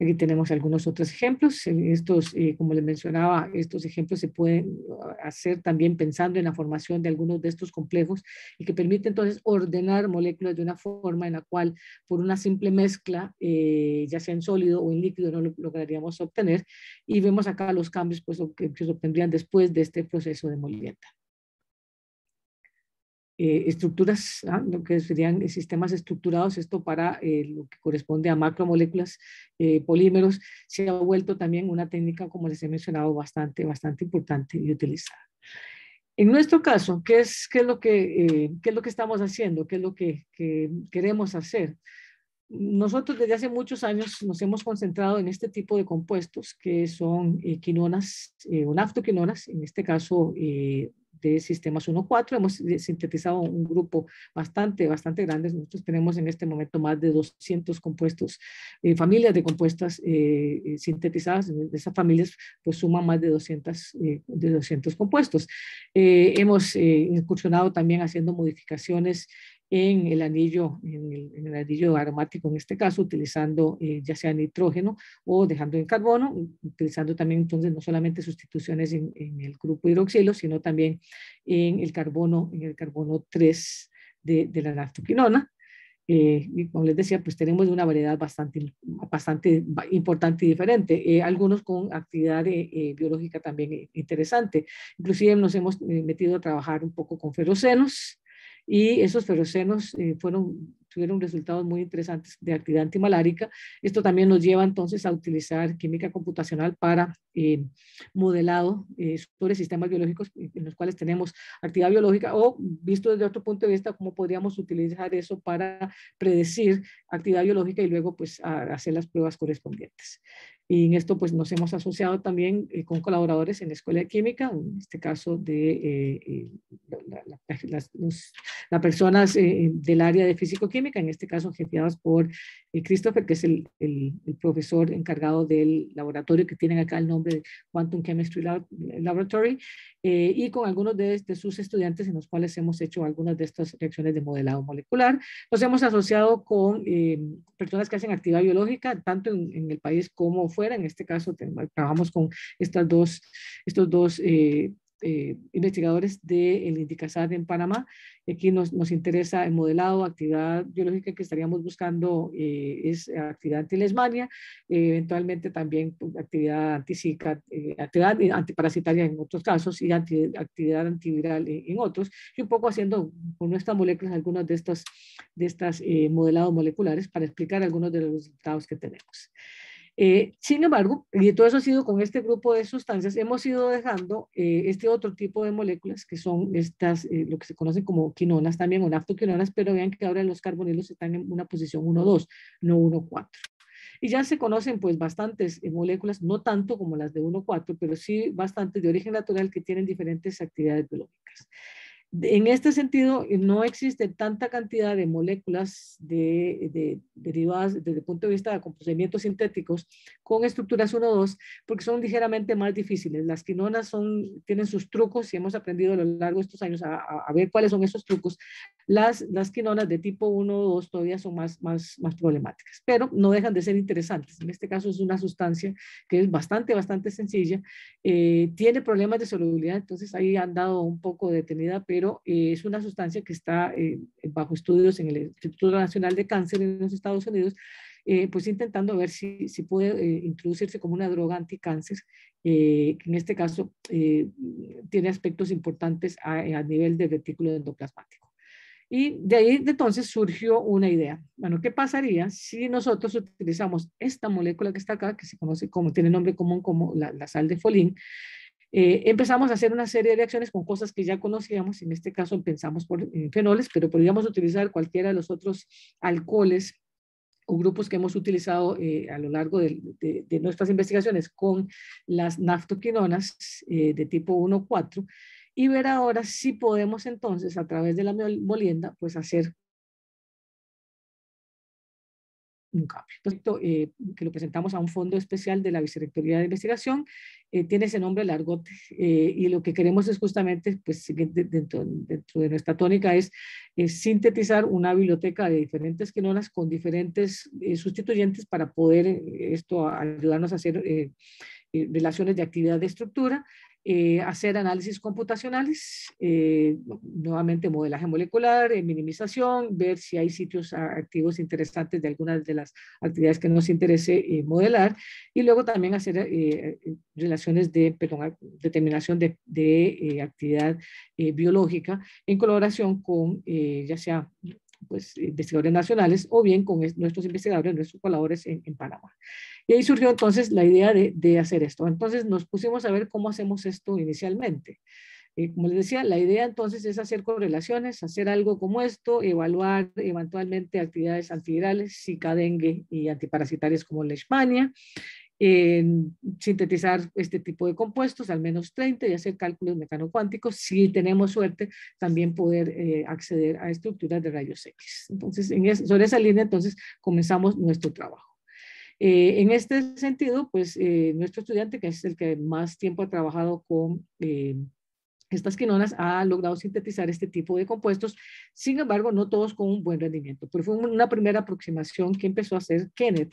Aquí tenemos algunos otros ejemplos. Eh, estos, eh, como les mencionaba, estos ejemplos se pueden ah, hacer también pensando en la formación de algunos de estos complejos y que permite entonces ordenar moléculas de una forma en la cual por una simple mezcla, eh, ya sea en sólido o en líquido, no lograríamos obtener. Y vemos acá los cambios pues, que se obtendrían después de este proceso de molienda. Eh, estructuras, ¿ah? lo que serían eh, sistemas estructurados, esto para eh, lo que corresponde a macromoléculas, polímeros, se ha vuelto también una técnica, como les he mencionado, bastante, bastante importante y utilizada. En nuestro caso, ¿qué es, qué es, lo, que, qué es lo que estamos haciendo? ¿Qué es lo que, queremos hacer? Nosotros desde hace muchos años nos hemos concentrado en este tipo de compuestos que son quinonas eh, o naftoquinonas, en este caso eh, de sistemas 1.4. Hemos sintetizado un grupo bastante, bastante grande. Nosotros tenemos en este momento más de 200 compuestos, eh, familias de compuestas eh, eh, sintetizadas. De esas familias pues suman más de 200, de 200 compuestos. hemos incursionado también haciendo modificaciones en el anillo, en el, anillo aromático en este caso, utilizando eh, ya sea nitrógeno o dejando en carbono, utilizando también entonces no solamente sustituciones en, el grupo hidroxilo, sino también en el carbono, en el carbono 3 de, la naftoquinona. Eh, y como les decía, pues tenemos una variedad bastante, bastante importante y diferente, eh, algunos con actividad biológica también interesante. Inclusive nos hemos metido a trabajar un poco con ferocenos, y esos ferrocenos eh, fueron tuvieron resultados muy interesantes de actividad antimalárica. Esto también nos lleva entonces a utilizar química computacional para eh, modelado eh, sobre sistemas biológicos en los cuales tenemos actividad biológica o visto desde otro punto de vista, cómo podríamos utilizar eso para predecir actividad biológica y luego pues hacer las pruebas correspondientes. Y en esto pues nos hemos asociado también eh, con colaboradores en la Escuela de Química, en este caso de las, las personas del área de físico-química en este caso jefiadas por Christopher, que es el, profesor encargado del laboratorio que tienen acá el nombre de Quantum Chemistry Laboratory, eh, y con algunos de, sus estudiantes en los cuales hemos hecho algunas de estas reacciones de modelado molecular. Nos hemos asociado con eh, personas que hacen actividad biológica, tanto en, el país como fuera. En este caso, trabajamos con estas dos, estos dos eh, eh, investigadores del el INDICASAT en Panamá. Aquí nos, nos, interesa el modelado, actividad biológica que estaríamos buscando eh, es actividad antilesmania, eh, eventualmente también pues, actividad eh, actividad antiparasitaria en otros casos y actividad antiviral en, otros, y un poco haciendo con nuestras moléculas algunos de estos de estas, modelados moleculares para explicar algunos de los resultados que tenemos. Eh, sin embargo, y todo eso ha sido con este grupo de sustancias, hemos ido dejando eh, este otro tipo de moléculas que son estas, eh, lo que se conocen como quinonas también o naftoquinonas, pero vean que ahora los carbonilos están en una posición 1-2, no 1,4. Y ya se conocen pues bastantes moléculas, no tanto como las de 1,4, pero sí bastantes de origen natural que tienen diferentes actividades biológicas. En este sentido, no existe tanta cantidad de moléculas de, derivadas desde el punto de vista de comportamientos sintéticos con estructuras 1-2, porque son ligeramente más difíciles. Las quinonas son, tienen sus trucos y hemos aprendido a lo largo de estos años a, ver cuáles son esos trucos. Las, las quinonas de tipo 1 o 2 todavía son más, más, más problemáticas, pero no dejan de ser interesantes. En este caso es una sustancia que es bastante, bastante sencilla. Eh, tiene problemas de solubilidad, entonces ahí han dado un poco detenida, pero pero eh, es una sustancia que está eh, bajo estudios en el Instituto Nacional de Cáncer en los Estados Unidos, eh, pues intentando ver si, puede introducirse como una droga anticáncer, que en este caso tiene aspectos importantes a, nivel del retículo endoplasmático. Y de ahí entonces surgió una idea. Bueno, ¿qué pasaría si nosotros utilizamos esta molécula que está acá, que se conoce como, tiene nombre común como la, la sal de folín, eh, empezamos a hacer una serie de reacciones con cosas que ya conocíamos, en este caso pensamos por eh, fenoles, pero podríamos utilizar cualquiera de los otros alcoholes o grupos que hemos utilizado eh, a lo largo de, nuestras investigaciones con las naftoquinonas de tipo 1-4 y ver ahora si podemos entonces a través de la molienda pues hacer un cambio. Esto, eh, que lo presentamos a un fondo especial de la Vicerrectoría de Investigación, eh, tiene ese nombre largote eh, y lo que queremos es justamente, pues dentro, de nuestra tónica, es, sintetizar una biblioteca de diferentes quinolas con diferentes sustituyentes para poder esto ayudarnos a hacer relaciones de actividad de estructura eh, hacer análisis computacionales, eh, nuevamente modelaje molecular, eh, minimización, ver si hay sitios activos interesantes de algunas de las actividades que nos interese modelar y luego también hacer relaciones de, determinación de, de actividad biológica en colaboración con ya sea pues, investigadores nacionales o bien con nuestros investigadores, nuestros colaboradores en, Panamá. Y ahí surgió entonces la idea de, hacer esto. Entonces nos pusimos a ver cómo hacemos esto inicialmente. Eh, como les decía, la idea entonces es hacer correlaciones, hacer algo como esto, evaluar eventualmente actividades antivirales, cicadengue y antiparasitarias como la leishmania, en sintetizar este tipo de compuestos, al menos 30, y hacer cálculos mecanocuánticos, si tenemos suerte, también poder eh, acceder a estructuras de rayos X. Entonces, sobre esa línea, entonces, comenzamos nuestro trabajo. Eh, en este sentido, pues, eh, nuestro estudiante, que es el que más tiempo ha trabajado con estas quinonas ha logrado sintetizar este tipo de compuestos, sin embargo, no todos con un buen rendimiento, pero fue una primera aproximación que empezó a hacer Kenneth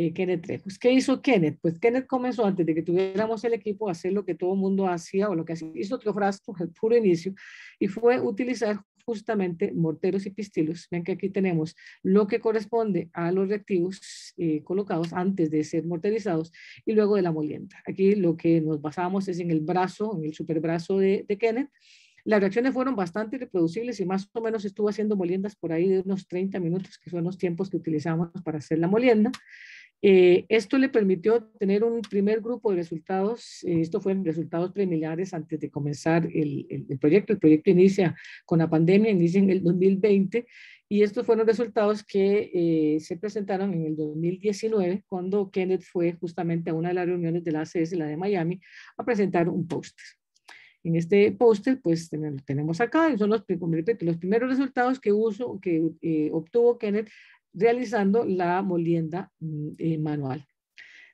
eh, Kenneth ¿Qué hizo Kenneth? Pues Kenneth comenzó antes de que tuviéramos el equipo a hacer lo que todo el mundo hacía o lo que hizo Teofrasto el puro inicio y fue utilizar justamente morteros y pistilos. Ven que aquí tenemos lo que corresponde a los reactivos eh, colocados antes de ser morterizados y luego de la molienda. Aquí lo que nos basamos es en el brazo, en el superbrazo de, de Kenneth. Las reacciones fueron bastante reproducibles y más o menos estuvo haciendo moliendas por ahí de unos 30 minutos, que son los tiempos que utilizamos para hacer la molienda. Eh, esto le permitió tener un primer grupo de resultados. Eh, estos fueron resultados preliminares antes de comenzar el, proyecto. El proyecto inicia con la pandemia, inicia en el 2020 y estos fueron resultados que eh, se presentaron en el 2019 cuando Kenneth fue justamente a una de las reuniones de la ACS, la de Miami, a presentar un póster. En este póster, pues tenemos acá, son los, los primeros resultados que, uso, que obtuvo Kenneth realizando la molienda mm, eh, manual.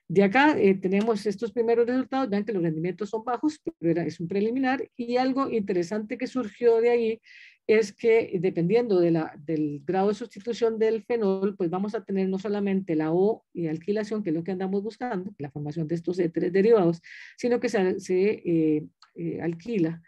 De acá eh, tenemos estos primeros resultados, vean que los rendimientos son bajos, pero es un preliminar y algo interesante que surgió de ahí es que dependiendo del grado de sustitución del fenol, pues vamos a tener no solamente la O y alquilación, que es lo que andamos buscando, la formación de estos E3 derivados, sino que se, eh, alquila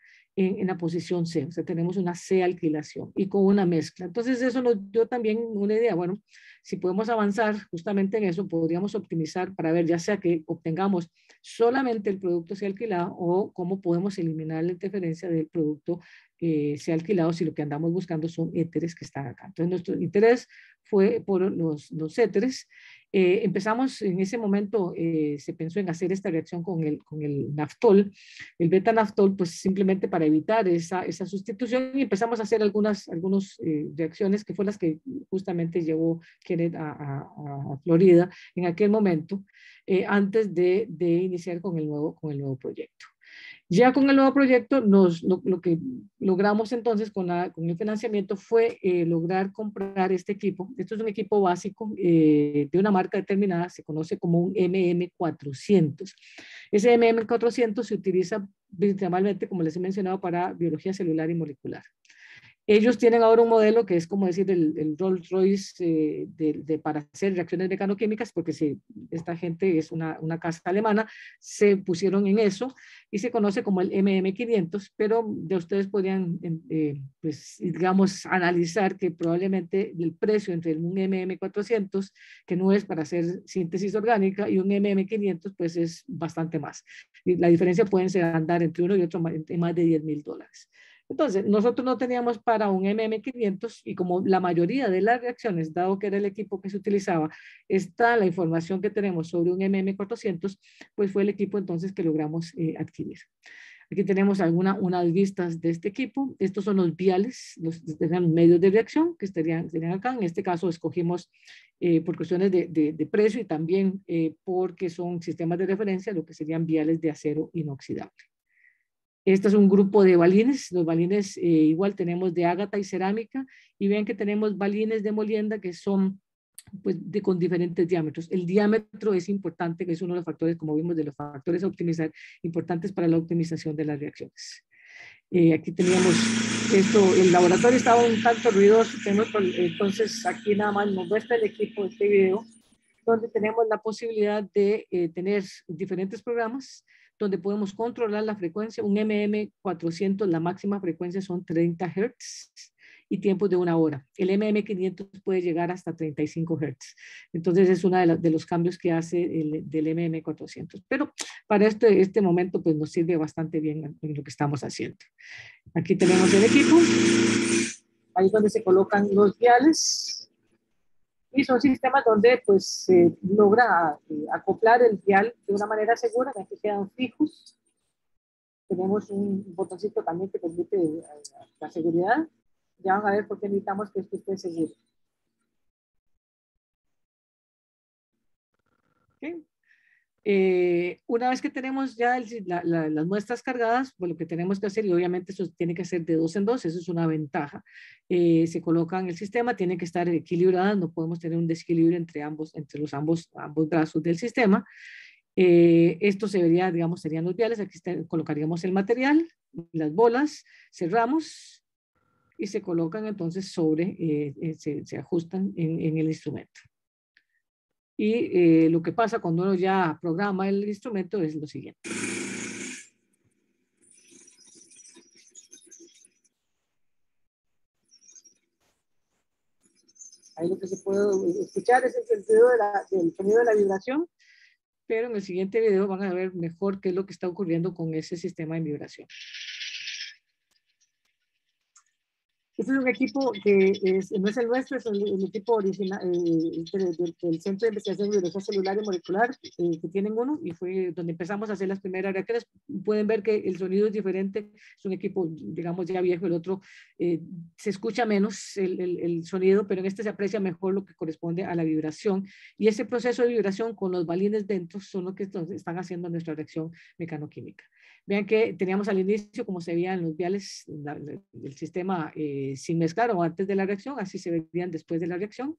en, la posición C, o sea, tenemos una C alquilación y con una mezcla. Entonces eso nos dio también una idea, bueno, si podemos avanzar justamente en eso, podríamos optimizar para ver ya sea que obtengamos solamente el producto C alquilado o cómo podemos eliminar la interferencia del producto eh, C alquilado si lo que andamos buscando son éteres que están acá. Entonces nuestro interés fue por los, los éteres eh, empezamos en ese momento, eh, se pensó en hacer esta reacción con el, con el naftol, el beta naftol, pues simplemente para evitar esa, sustitución y empezamos a hacer algunas, algunas eh, reacciones que fueron las que justamente llevó Kenneth a, Florida en aquel momento, antes de, de, iniciar con el nuevo, con el nuevo proyecto. Ya con el nuevo proyecto, lo, que logramos entonces con, el financiamiento fue eh, lograr comprar este equipo. Esto es un equipo básico eh, de una marca determinada, se conoce como un MM400. Ese MM400 se utiliza principalmente, como les he mencionado, para biología celular y molecular. Ellos tienen ahora un modelo que es como decir el, Rolls Royce eh, de, para hacer reacciones mecanoquímicas, porque si esta gente es una, casa alemana, se pusieron en eso y se conoce como el MM500, pero de ustedes podrían, eh, pues, digamos, analizar que probablemente el precio entre un MM400, que no es para hacer síntesis orgánica, y un MM500, pues es bastante más. Y la diferencia puede ser andar entre uno y otro en más de 10 mil dólares. Entonces, nosotros no teníamos para un MM500 y como la mayoría de las reacciones, dado que era el equipo que se utilizaba, está la información que tenemos sobre un MM400, pues fue el equipo entonces que logramos eh, adquirir. Aquí tenemos algunas unas vistas de este equipo. Estos son los viales, los, medios de reacción que estarían, acá. En este caso escogimos eh, por cuestiones de, de, precio y también eh, porque son sistemas de referencia, lo que serían viales de acero inoxidable. Este es un grupo de balines, los balines eh, igual tenemos de ágata y cerámica, y vean que tenemos balines de molienda que son pues, con diferentes diámetros. El diámetro es importante, que es uno de los factores, como vimos, de los factores a optimizar, importantes para la optimización de las reacciones. Eh, aquí teníamos esto, el laboratorio estaba un tanto ruidoso, pues, entonces aquí nada más nos muestra el equipo de este video, donde tenemos la posibilidad de eh, tener diferentes programas donde podemos controlar la frecuencia. Un MM400, la máxima frecuencia son 30 Hz y tiempos de una hora. El MM500 puede llegar hasta 35 Hz. Entonces es uno de, los cambios que hace el, del MM400. Pero para este, este momento pues nos sirve bastante bien en, lo que estamos haciendo. Aquí tenemos el equipo. Ahí es donde se colocan los viales y son sistemas donde pues se logra eh, acoplar el dial de una manera segura, que quedan fijos. Tenemos un botoncito también que permite eh, la seguridad. Ya van a ver por qué necesitamos que esto esté seguro. ¿Sí? Eh, una vez que tenemos ya las muestras cargadas, pues lo que tenemos que hacer, y obviamente eso tiene que ser de dos en dos, eso es una ventaja, eh, se colocan en el sistema, tiene que estar equilibradas, no podemos tener un desequilibrio entre ambos, entre los ambos, ambos brazos del sistema. Eh, esto se vería, digamos, serían los viales, aquí colocaríamos el material, las bolas, cerramos y se colocan entonces sobre, eh, se, ajustan en el instrumento. Y eh, lo que pasa cuando uno ya programa el instrumento es lo siguiente. Ahí lo que se puede escuchar es el del sonido de la vibración, pero en el siguiente video van a ver mejor qué es lo que está ocurriendo con ese sistema de vibración. es un equipo que no es el nuestro, es el, equipo original eh, este, del, Centro de Investigación de Vibración Celular y Molecular, eh, que tienen uno, y fue donde empezamos a hacer las primeras reacciones. Pueden ver que el sonido es diferente, es un equipo, digamos, ya viejo, el otro eh, se escucha menos el, el, sonido, pero en este se aprecia mejor lo que corresponde a la vibración. Y ese proceso de vibración con los balines dentro son lo que están haciendo nuestra reacción mecanoquímica. Vean que teníamos al inicio, como se veían los viales del sistema eh, sin mezclar o antes de la reacción, así se verían después de la reacción.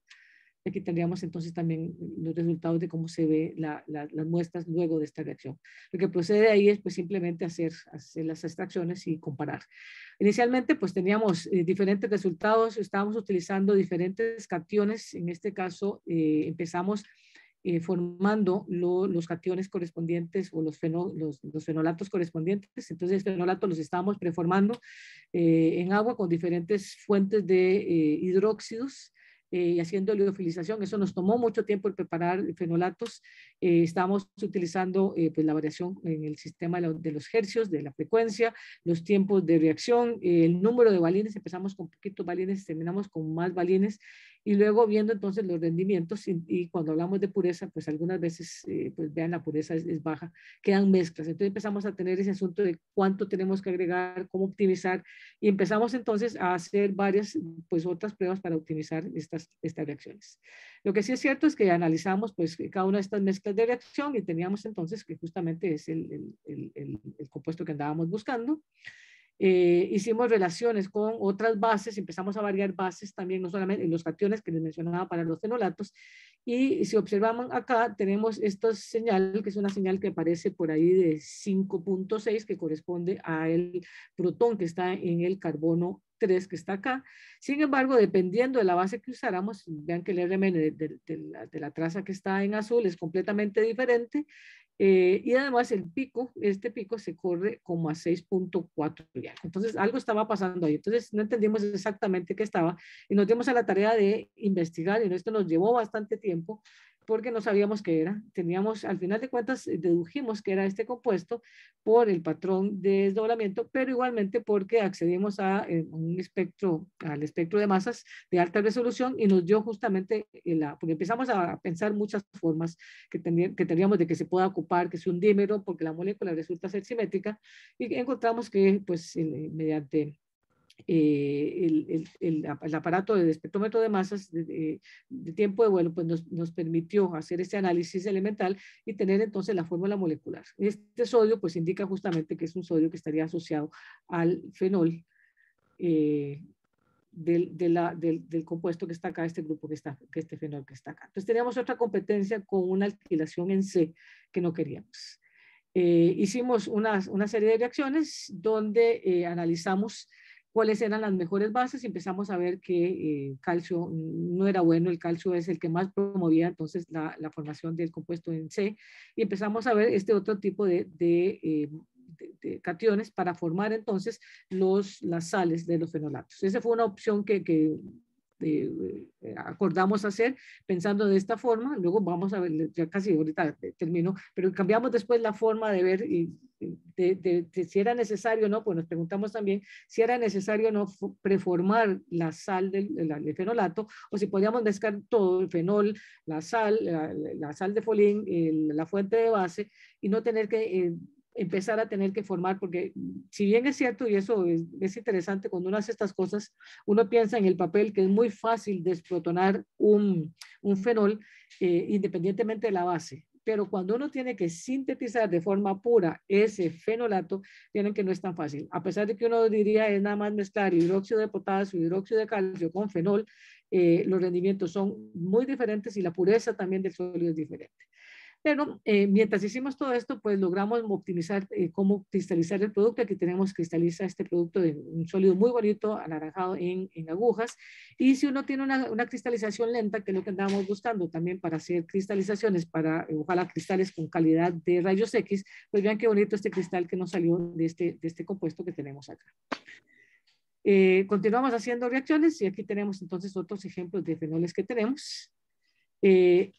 Aquí tendríamos entonces también los resultados de cómo se ve las muestras luego de esta reacción. Lo que procede ahí es pues simplemente hacer, hacer las extracciones y comparar. Inicialmente pues teníamos eh, diferentes resultados, estábamos utilizando diferentes cationes, en este caso eh, empezamos eh, formando los cationes correspondientes o los, los, fenolatos correspondientes. Entonces, fenolatos los estábamos preformando eh, en agua con diferentes fuentes de eh, hidróxidos y haciendo liofilización. Eso nos tomó mucho tiempo el preparar fenolatos eh, estamos utilizando eh, pues la variación en el sistema de, los hercios, de la frecuencia, los tiempos de reacción, eh, el número de balines, empezamos con poquitos balines, terminamos con más balines y luego viendo entonces los rendimientos y, cuando hablamos de pureza, pues algunas veces, pues vean la pureza es, es, baja, quedan mezclas, entonces empezamos a tener ese asunto de cuánto tenemos que agregar, cómo optimizar y empezamos entonces a hacer varias, pues otras pruebas para optimizar estas, estas reacciones. Lo que sí es cierto es que analizamos pues cada una de estas mezclas de reacción y teníamos entonces que justamente es el, el, el, compuesto que andábamos buscando. Eh, hicimos relaciones con otras bases, empezamos a variar bases también, no solamente en los cationes que les mencionaba para los fenolatos, y si observamos acá tenemos esta señal, que es una señal que aparece por ahí de 5.6, que corresponde a el protón que está en el carbono que está acá. Sin embargo, dependiendo de la base que usáramos, vean que el RMN de, la, traza que está en azul es completamente diferente. Eh, y además el pico, este pico se corre como a 6.4 Entonces algo estaba pasando ahí. Entonces no entendimos exactamente qué estaba y nos dimos a la tarea de investigar y esto nos llevó bastante tiempo porque no sabíamos qué era. Teníamos, al final de cuentas, eh, dedujimos que era este compuesto por el patrón de desdoblamiento, pero igualmente porque accedimos a eh, un espectro, al espectro de masas de alta resolución y nos dio justamente, la, porque empezamos a pensar muchas formas que, teníamos de que se pueda ocupar, que es un dímero, porque la molécula resulta ser simétrica, y encontramos que, pues, eh, mediante eh, el, aparato de espectrómetro de masas de, tiempo de vuelo, pues nos, permitió hacer este análisis elemental y tener entonces la fórmula molecular. Este sodio pues indica justamente que es un sodio que estaría asociado al fenol eh, del, compuesto que está acá, este grupo que está, este fenol que está acá. Entonces teníamos otra competencia con una alquilación en C que no queríamos. Eh, hicimos una, serie de reacciones donde analizamos cuáles eran las mejores bases y empezamos a ver que eh, calcio no era bueno, el calcio es el que más promovía entonces la, formación del compuesto en C y empezamos a ver este otro tipo eh, de, cationes para formar entonces los, las sales de los fenolatos. Esa fue una opción que este, eh, acordamos hacer pensando de esta forma, luego vamos a ver, ya casi ahorita termino, pero cambiamos después la forma de ver de, si era necesario o no, pues nos preguntamos también si era necesario o no preformar la sal del, fenolato o si podíamos descargar todo, el fenol, la sal, la, sal de folín, la fuente de base y no tener que... Eh, empezar a tener que formar, porque si bien es cierto, y eso es, interesante, cuando uno hace estas cosas, uno piensa en el papel que es muy fácil desprotonar un, fenol eh, independientemente de la base, pero cuando uno tiene que sintetizar de forma pura ese fenolato, tienen que no es tan fácil. A pesar de que uno diría es nada más mezclar hidróxido de potasio, hidróxido de calcio con fenol, eh, los rendimientos son muy diferentes y la pureza también del sólido es diferente. Pero eh, mientras hicimos todo esto, pues logramos optimizar eh, cómo cristalizar el producto. Aquí tenemos cristaliza este producto de un sólido muy bonito, anaranjado en, en agujas. Y si uno tiene una, una, cristalización lenta, que es lo que andábamos buscando también para hacer cristalizaciones, para eh, ojalá cristales con calidad de rayos X, pues vean qué bonito este cristal que nos salió de este, de este compuesto que tenemos acá. continuamos haciendo reacciones y aquí tenemos entonces otros ejemplos de fenoles que tenemos. Eh,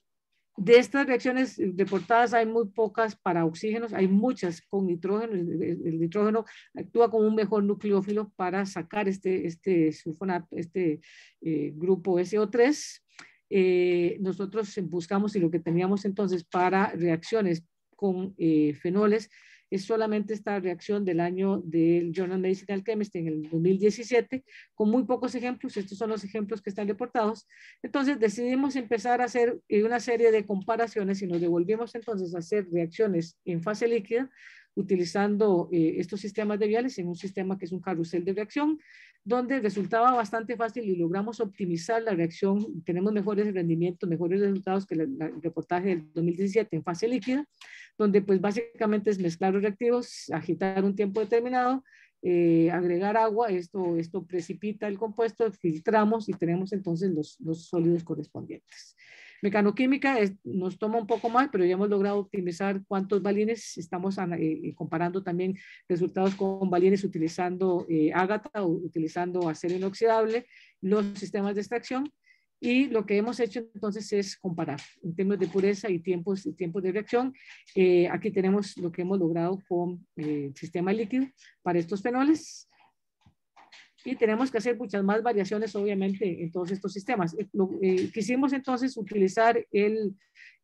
de estas reacciones reportadas hay muy pocas para oxígenos, hay muchas con nitrógeno. El, nitrógeno actúa como un mejor nucleófilo para sacar este, este sulfonato, este eh, grupo SO3. Eh, nosotros buscamos y lo que teníamos entonces para reacciones con eh, fenoles es solamente esta reacción del año del Journal Medicinal Chemistry en el 2017, con muy pocos ejemplos, estos son los ejemplos que están reportados. Entonces decidimos empezar a hacer eh, una serie de comparaciones y nos devolvimos entonces a hacer reacciones en fase líquida utilizando eh, estos sistemas de viales en un sistema que es un carrusel de reacción, donde resultaba bastante fácil y logramos optimizar la reacción, tenemos mejores rendimientos, mejores resultados que el reportaje del 2017 en fase líquida donde pues básicamente es mezclar los reactivos, agitar un tiempo determinado, eh, agregar agua, esto, esto precipita el compuesto, filtramos y tenemos entonces los, sólidos correspondientes. Mecanoquímica nos toma un poco más, pero ya hemos logrado optimizar cuántos balines. Estamos eh, eh, comparando también resultados con balines utilizando ágata o utilizando acero inoxidable, los sistemas de extracción y lo que hemos hecho entonces es comparar en términos de pureza y tiempos, tiempos de reacción. Eh, aquí tenemos lo que hemos logrado con eh, el sistema líquido para estos fenoles. Y tenemos que hacer muchas más variaciones, obviamente, en todos estos sistemas. Eh, quisimos entonces utilizar el,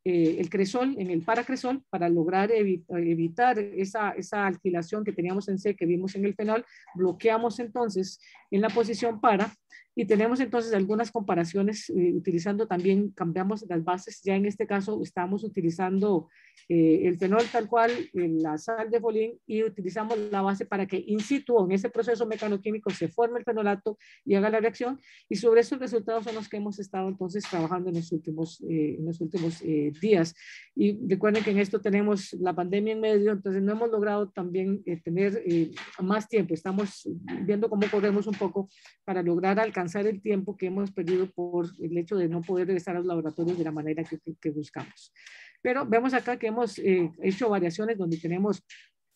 eh, el cresol, en el paracresol, para lograr evitar esa, esa, alquilación que teníamos en C, que vimos en el fenol, bloqueamos entonces en la posición para y tenemos entonces algunas comparaciones eh, utilizando también, cambiamos las bases, ya en este caso estamos utilizando eh, el fenol tal cual, en la sal de folín y utilizamos la base para que in situ en ese proceso mecanoquímico se forme el fenolato y haga la reacción y sobre esos resultados son los que hemos estado entonces trabajando en los últimos, en los últimos eh, días. Y recuerden que en esto tenemos la pandemia en medio, entonces no hemos logrado también eh, tener eh, más tiempo. Estamos viendo cómo corremos un poco para lograr alcanzar el tiempo que hemos perdido por el hecho de no poder regresar a los laboratorios de la manera que, buscamos. Pero vemos acá que hemos hecho variaciones donde tenemos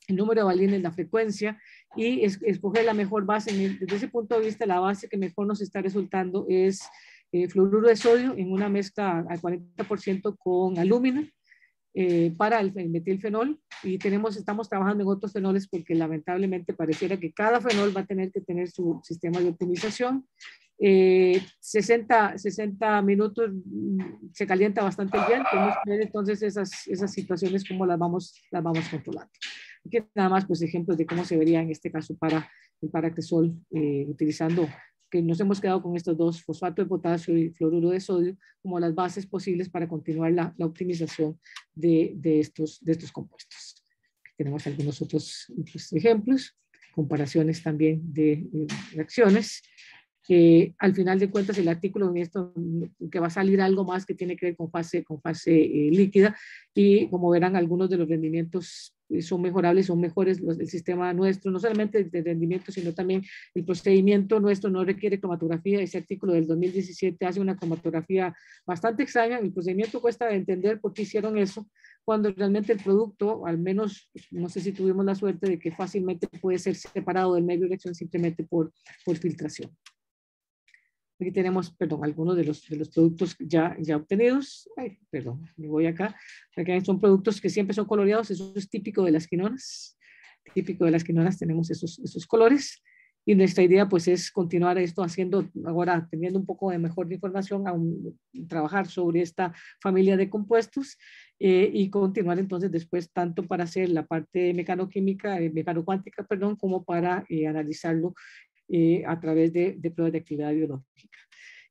el número de balines, la frecuencia y es, escoger la mejor base. Desde ese punto de vista, la base que mejor nos está resultando es eh, fluoruro de sodio en una mezcla al 40% con alúmina eh, para el, metilfenol y tenemos, estamos trabajando en otros fenoles porque lamentablemente pareciera que cada fenol va a tener que tener su sistema de optimización. 60, eh, 60 minutos mm, se calienta bastante bien, podemos ver entonces esas, esas situaciones como las vamos, las vamos controlando. Aquí nada más pues ejemplos de cómo se vería en este caso para el paracresol eh, utilizando que nos hemos quedado con estos dos, fosfato de potasio y fluoruro de sodio, como las bases posibles para continuar la, la optimización de, de, estos, de estos compuestos. Tenemos algunos otros, ejemplos, comparaciones también de, reacciones. que eh, al final de cuentas, el artículo en esto que va a salir algo más que tiene que ver con fase, con fase eh, líquida y como verán, algunos de los rendimientos son mejorables, son mejores los, del sistema nuestro, no solamente de rendimiento, sino también el procedimiento nuestro no requiere cromatografía. Ese artículo del 2017 hace una cromatografía bastante extraña. El procedimiento cuesta entender por qué hicieron eso, cuando realmente el producto, al menos pues, no sé si tuvimos la suerte de que fácilmente puede ser separado del medio de elección simplemente por, por filtración. Aquí tenemos, perdón, algunos de los, los productos ya, ya obtenidos. Ay, perdón, me voy acá. Acá son productos que siempre son coloreados. Eso es típico de las quinonas. Típico de las quinonas tenemos esos, esos colores. Y nuestra idea pues es continuar esto haciendo, ahora teniendo un poco de mejor información, aún, trabajar sobre esta familia de compuestos eh, y continuar entonces después tanto para hacer la parte mecanoquímica, eh, mecanocuántica, perdón, como para eh, analizarlo eh, a través de, pruebas de actividad biológica.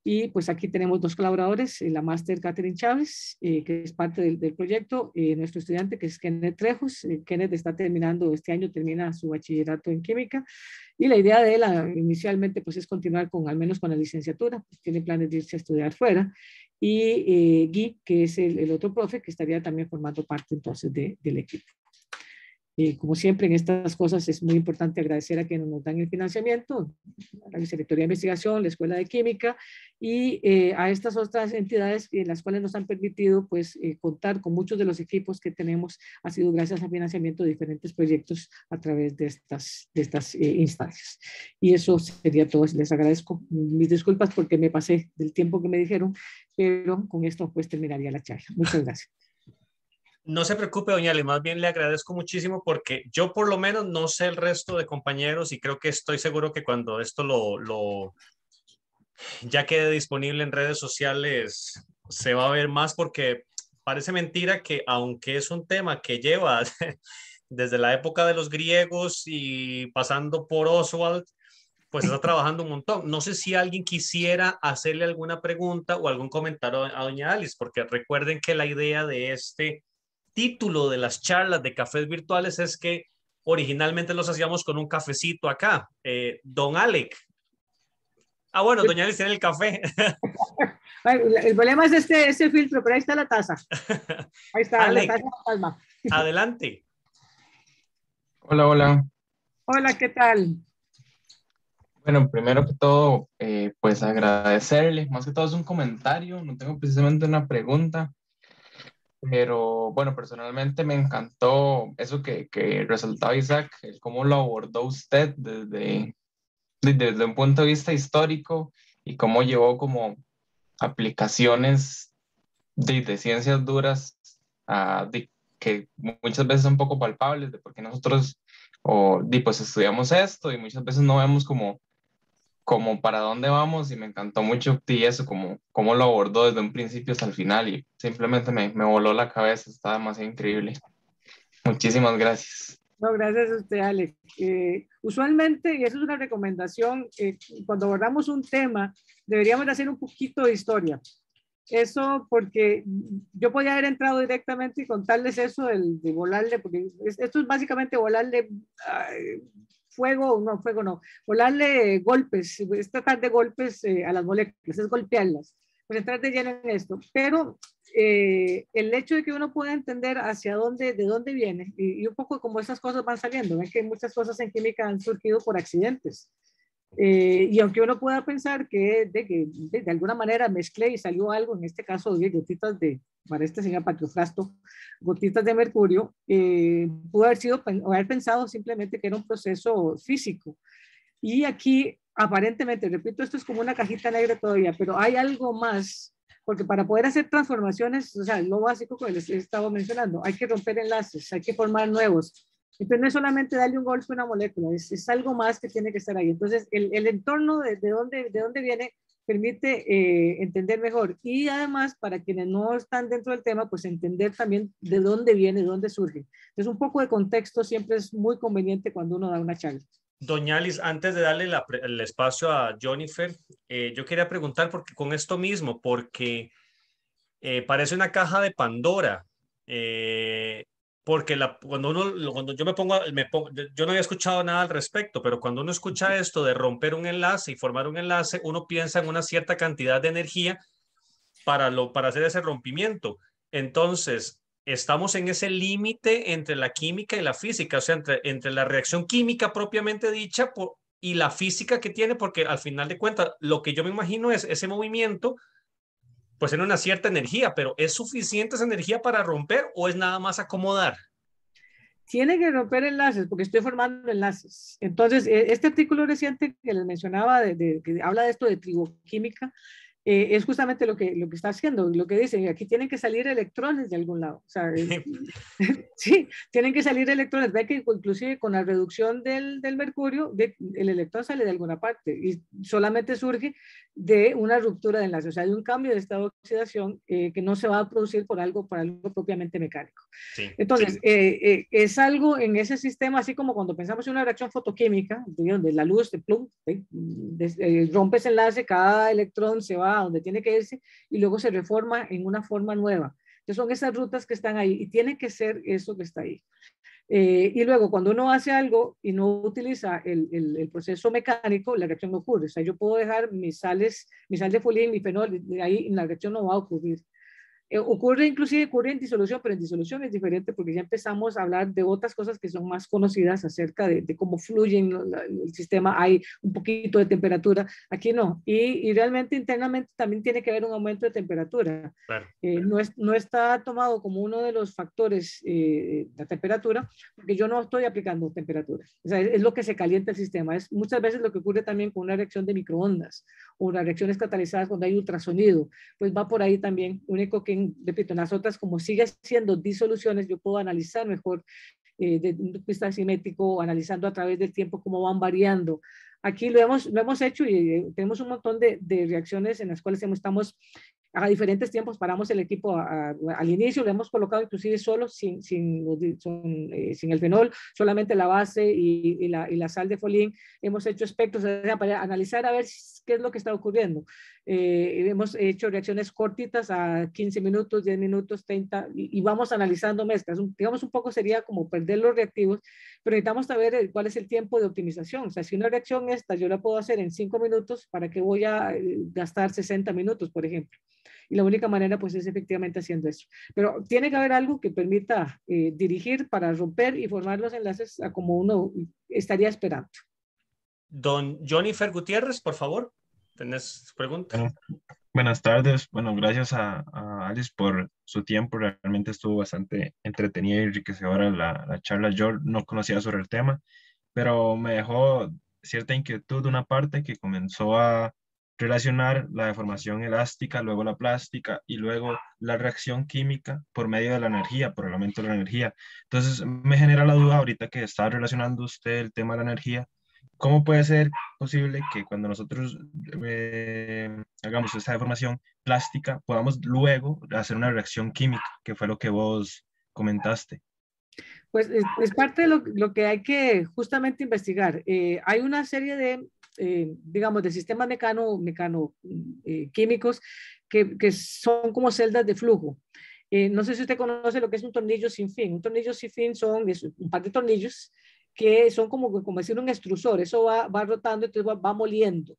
Y pues aquí tenemos dos colaboradores, eh, la máster Catherine Chávez, eh, que es parte del, proyecto, nuestro estudiante que es Kenneth Trejos. Kenneth está terminando, este año termina su bachillerato en química y la idea de él inicialmente pues es continuar con, al menos con la licenciatura, pues, tiene planes de irse a estudiar fuera. Y Guy, que es el, otro profe que estaría también formando parte entonces de, del equipo. Eh, como siempre en estas cosas es muy importante agradecer a quienes nos dan el financiamiento, a la Secretaría de Investigación, la Escuela de Química y eh, a estas otras entidades en las cuales nos han permitido pues eh, contar con muchos de los equipos que tenemos ha sido gracias al financiamiento de diferentes proyectos a través de estas, de estas instancias. Y eso sería todo. Les agradezco mis disculpas porque me pasé del tiempo que me dijeron, pero con esto pues terminaría la charla. Muchas gracias. No se preocupe, doña Ale, más bien le agradezco muchísimo porque yo por lo menos no sé el resto de compañeros y creo que estoy seguro que cuando esto lo, lo ya quede disponible en redes sociales se va a ver más porque parece mentira que aunque es un tema que lleva desde la época de los griegos y pasando por Oswald, pues está trabajando un montón. No sé si alguien quisiera hacerle alguna pregunta o algún comentario a doña Alice, porque recuerden que la idea de este título de las charlas de cafés virtuales es que originalmente los hacíamos con un cafecito acá. Eh, don Alec. Ah, bueno, doña Alex tiene el café. el problema es este, este, filtro, pero ahí está la taza. Ahí está la Palma. adelante. Hola, hola. Hola, ¿qué tal? Bueno, primero que todo, eh, pues agradecerles, más que todo es un comentario, no tengo precisamente una pregunta, pero bueno, personalmente me encantó eso que, que resaltaba Isaac, el cómo lo abordó usted desde, desde un punto de vista histórico y cómo llevó como aplicaciones de, ciencias duras que muchas veces son poco palpables de por nosotros o, pues estudiamos esto y muchas veces no vemos como como para dónde vamos y me encantó mucho y eso, como, cómo lo abordó desde un principio hasta el final y simplemente me, me voló la cabeza, está demasiado increíble. Muchísimas gracias. No, gracias a usted, Alex. Eh, usualmente, y eso es una recomendación, eh, cuando abordamos un tema, deberíamos hacer un poquito de historia. Eso porque yo podía haber entrado directamente y contarles eso del, de volarle, porque esto es básicamente volarle ay, ah, fuego, no, fuego no, Volarle golpes, es tratar de golpes eh, a las moléculas, es golpearlas, pues entrar de lleno en esto. Pero eh, el hecho de que uno pueda entender hacia dónde, de dónde viene, y, y un poco como esas cosas van saliendo, es que muchas cosas en química han surgido por accidentes. Eh, y aunque uno pueda pensar que de, que de, alguna manera mezclé y salió algo, en este caso 10 gotitas de, para este señor Patriofrasto, gotitas de mercurio, eh, pudo haber, sido, pues, haber pensado simplemente que era un proceso físico. Y aquí, aparentemente, repito, esto es como una cajita negra todavía, pero hay algo más, porque para poder hacer transformaciones, o sea, lo básico que les estaba mencionando, hay que romper enlaces, hay que formar nuevos, entonces no es solamente darle un golpe a una molécula, es, es, algo más que tiene que estar ahí. Entonces el, el entorno de, de, dónde, de dónde viene permite eh, entender mejor y además para quienes no están dentro del tema, pues entender también de dónde viene, de dónde surge. Entonces un poco de contexto siempre es muy conveniente cuando uno da una charla. Doña Alice, antes de darle el espacio a Jennifer, eh, yo quería preguntar porque, con esto mismo, porque eh, parece una caja de Pandora. Eh, porque cuando uno, cuando yo me pongo, yo no había escuchado nada al respecto, pero cuando uno escucha esto de romper un enlace y formar un enlace, uno piensa en una cierta cantidad de energía para, lo, para hacer ese rompimiento. Entonces, estamos en ese límite entre la química y la física, o sea, entre, la reacción química propiamente dicha y la física que tiene, porque al final de cuentas, lo que yo me imagino es ese movimiento pues en una cierta energía, pero ¿es suficiente esa energía para romper o es nada más acomodar? Tiene que romper enlaces porque estoy formando enlaces. Entonces, e, este artículo reciente que les mencionaba, de, que habla de esto de triboquímica, eh, es justamente lo que, lo que está haciendo, lo que dice, aquí tienen que salir electrones de algún lado. sí, tienen que salir electrones. Ve que inclusive con la reducción del, mercurio, el electrón sale de alguna parte y solamente surge de una ruptura de enlace, o sea, de un cambio de estado de oxidación eh, que no se va a producir por algo, por algo propiamente mecánico. Entonces, eh, eh, es algo en ese sistema, así como cuando pensamos en una reacción fotoquímica, donde la luz plum, rompe ese enlace, cada electrón se va a donde tiene que irse y luego se reforma en una forma nueva. Entonces, son esas rutas que están ahí y tiene que ser eso que está ahí. Eh, y luego, cuando uno hace algo y no utiliza el, proceso mecánico, la reacción no ocurre. O sea, yo puedo dejar mis sales, mis sales de y mi fenol, y ahí la reacción no va a ocurrir. Eh, ocurre inclusive, ocurre en disolución, pero en disolución es diferente porque ya empezamos a hablar de otras cosas que son más conocidas acerca de, cómo fluyen el sistema, hay un poquito de temperatura, aquí no. Y, realmente internamente también tiene que haber un aumento de temperatura. Eh, no, es, no está tomado como uno de los factores la eh, temperatura, porque yo no estoy aplicando temperatura. es, lo que se calienta el sistema. Es muchas veces lo que ocurre también con una reacción de microondas o las reacciones catalizadas cuando hay ultrasonido. Pues va por ahí también. Único que en repito, en las otras, como sigue siendo disoluciones, yo puedo analizar mejor eh, un punto de vista simétrico, analizando a través del tiempo cómo van variando. Aquí lo hemos, hemos hecho y eh, tenemos un montón de, de, reacciones en las cuales estamos a diferentes tiempos paramos el equipo al inicio, lo hemos colocado inclusive solo, sin, sin, sin, eh, el fenol, solamente la base y, la, sal de folín. Hemos hecho espectros para analizar a ver qué es lo que está ocurriendo. Eh, hemos hecho reacciones cortitas a 15 minutos, 10 minutos, 30, y, vamos analizando mezclas. digamos, un poco sería como perder los reactivos, pero necesitamos saber cuál es el tiempo de optimización. O sea, si una reacción esta yo la puedo hacer en 5 minutos, ¿para qué voy a eh, gastar 60 minutos, por ejemplo? Y la única manera, pues, es efectivamente haciendo eso. Pero tiene que haber algo que permita eh, dirigir para romper y formar los enlaces a como uno estaría esperando. Don Jonifer Gutiérrez, por favor, ¿tenés pregunta. Buenas tardes. Bueno, gracias a, Alice por su tiempo. Realmente estuvo bastante entretenida y enriquecedora la, charla. Yo no conocía sobre el tema, pero me dejó cierta inquietud de una parte que comenzó a, relacionar la deformación elástica, luego la plástica y luego la reacción química por medio de la energía, por el aumento de la energía. Entonces, me genera la duda ahorita que está relacionando usted el tema de la energía, ¿cómo puede ser posible que cuando nosotros eh, hagamos esta deformación plástica podamos luego hacer una reacción química, que fue lo que vos comentaste? Pues es, parte de lo, que hay que justamente investigar. Eh, hay una serie de, eh, digamos, de sistemas mecano, mecano eh, químicos que, que, son como celdas de flujo. no sé si usted conoce lo que es un tornillo sin fin. Un tornillo sin fin son un par de tornillos que son como, como decir un extrusor. Eso va, va rotando, entonces va, va moliendo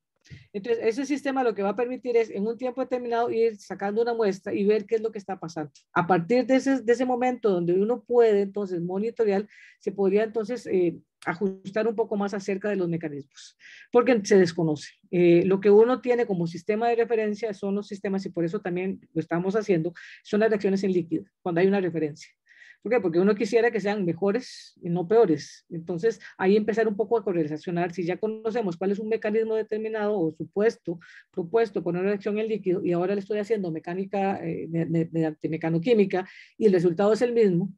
entonces, ese sistema lo que va a permitir es en un tiempo determinado ir sacando una muestra y ver qué es lo que está pasando. A partir de ese, momento donde uno puede entonces monitorear, se podría entonces eh, ajustar un poco más acerca de los mecanismos, porque se desconoce. Eh, lo que uno tiene como sistema de referencia son los sistemas y por eso también lo estamos haciendo, son las reacciones en líquido, cuando hay una referencia. ¿Por qué? Porque uno quisiera que sean mejores y no peores. Entonces, ahí empezar un poco a correlacionar. Si ya conocemos cuál es un mecanismo determinado o supuesto, propuesto con una reacción en líquido y ahora le estoy haciendo mecánica eh, mediante mecanoquímica y el resultado es el mismo,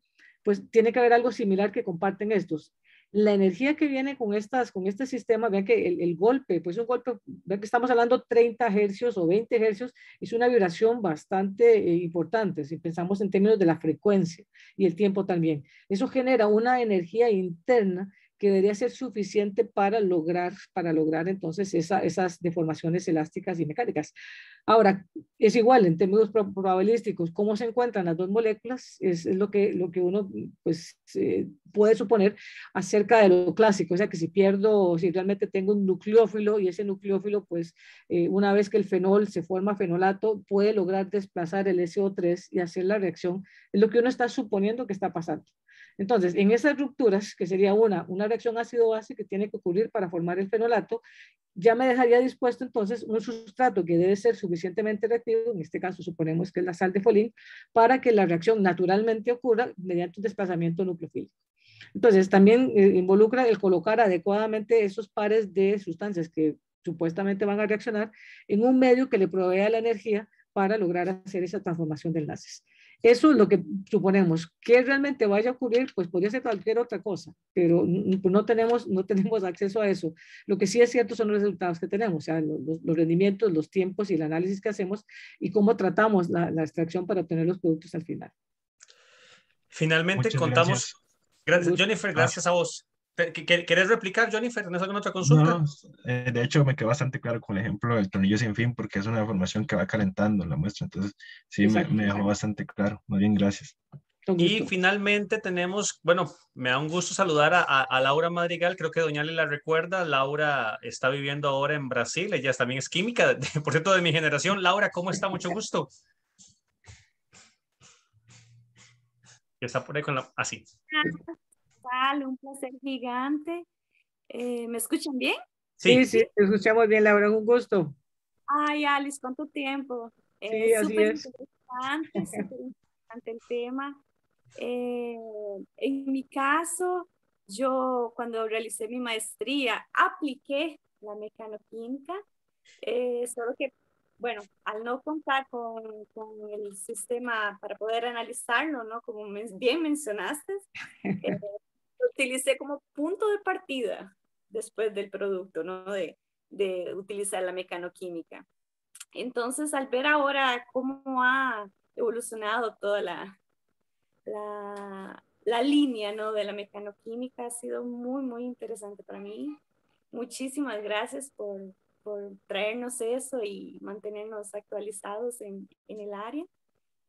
pues tiene que haber algo similar que comparten estos la energía que viene con, estas, con este sistema, vean que el, golpe, pues un golpe, vean que estamos hablando 30 hercios o 20 hercios, es una vibración bastante eh, importante, si pensamos en términos de la frecuencia y el tiempo también. Eso genera una energía interna que debería ser suficiente para lograr, para lograr entonces esas deformaciones elásticas y mecánicas. Ahora, es igual en términos probabilísticos, cómo se encuentran las dos moléculas es, lo, que, lo que uno pues, eh, puede suponer acerca de lo clásico, o sea que si pierdo, si realmente tengo un nucleófilo y ese nucleófilo, pues eh, una vez que el fenol se forma fenolato, puede lograr desplazar el SO3 y hacer la reacción, es lo que uno está suponiendo que está pasando. Entonces, en esas rupturas, que sería una, una reacción ácido-base que tiene que ocurrir para formar el fenolato, ya me dejaría dispuesto entonces un sustrato que debe ser suficientemente reactivo, en este caso suponemos que es la sal de folín, para que la reacción naturalmente ocurra mediante un desplazamiento nucleofílico. Entonces, también eh, involucra el colocar adecuadamente esos pares de sustancias que supuestamente van a reaccionar en un medio que le provea la energía para lograr hacer esa transformación de enlaces. Eso es lo que suponemos. ¿Qué realmente vaya a ocurrir? Pues podría ser cualquier otra cosa, pero no tenemos, no tenemos acceso a eso. Lo que sí es cierto son los resultados que tenemos, o sea, los, rendimientos, los tiempos y el análisis que hacemos y cómo tratamos la, extracción para obtener los productos al final. Finalmente contamos, gracias Jennifer, ah. gracias a vos. ¿Quieres replicar, Jennifer? ¿Tienes alguna otra consulta? Eh, de hecho, me quedó bastante claro con el ejemplo del tornillo sin fin, porque es una formación que va calentando la muestra. Entonces, sí, me, dejó bastante claro. Muy bien, gracias. Y finalmente tenemos, bueno, me da un gusto saludar a, Laura Madrigal, creo que Doña Le la recuerda, Laura está viviendo ahora en Brasil, ella también es química, por cierto, de mi generación. Laura, ¿cómo está? Mucho gusto. Está por ahí con la... Así. Ah un placer gigante. Eh, ¿Me escuchan bien? Sí, sí, escuchamos bien, Laura, un gusto. Ay, Alice, ¿cuánto tiempo? Eh, sí, así es. interesante el tema. Eh, en mi caso, yo cuando realicé mi maestría, apliqué la mecanoquímica, solo que, bueno, al no contar con, con, el sistema para poder analizarlo, ¿no? Como bien mencionaste, utilicé como punto de partida después del producto, ¿no? De, de utilizar la mecanoquímica. Entonces, al ver ahora cómo ha evolucionado toda la, la, la, línea ¿no? de la mecanoquímica, ha sido muy, muy interesante para mí. Muchísimas gracias por, por traernos eso y mantenernos actualizados en, en el área.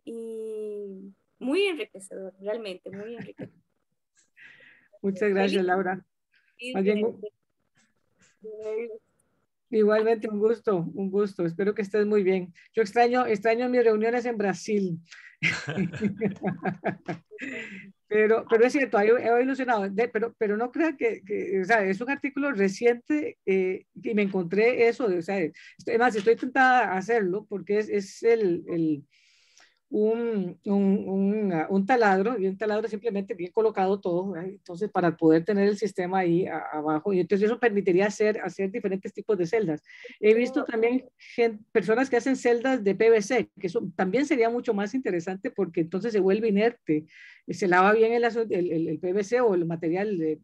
Y muy enriquecedor, realmente, muy enriquecedor. Muchas gracias, Laura. igualmente un gusto, un gusto. Espero que estés muy bien. Yo extraño, extraño mis reuniones en Brasil. pero, pero es cierto, he, ilusionado, pero, pero no creo que, o sea, es un artículo reciente eh, y me encontré eso, de, o sea, estoy, más, estoy tentada a hacerlo porque es, el un, un, ah, un, taladro y un taladro simplemente bien colocado todo, entonces para poder tener el sistema ahí abajo y entonces eso permitiría hacer, hacer diferentes tipos de celdas. He visto también personas que hacen celdas de PVC, que eso también sería mucho más interesante porque entonces se vuelve inerte, se lava bien el, el, el PVC o el material de,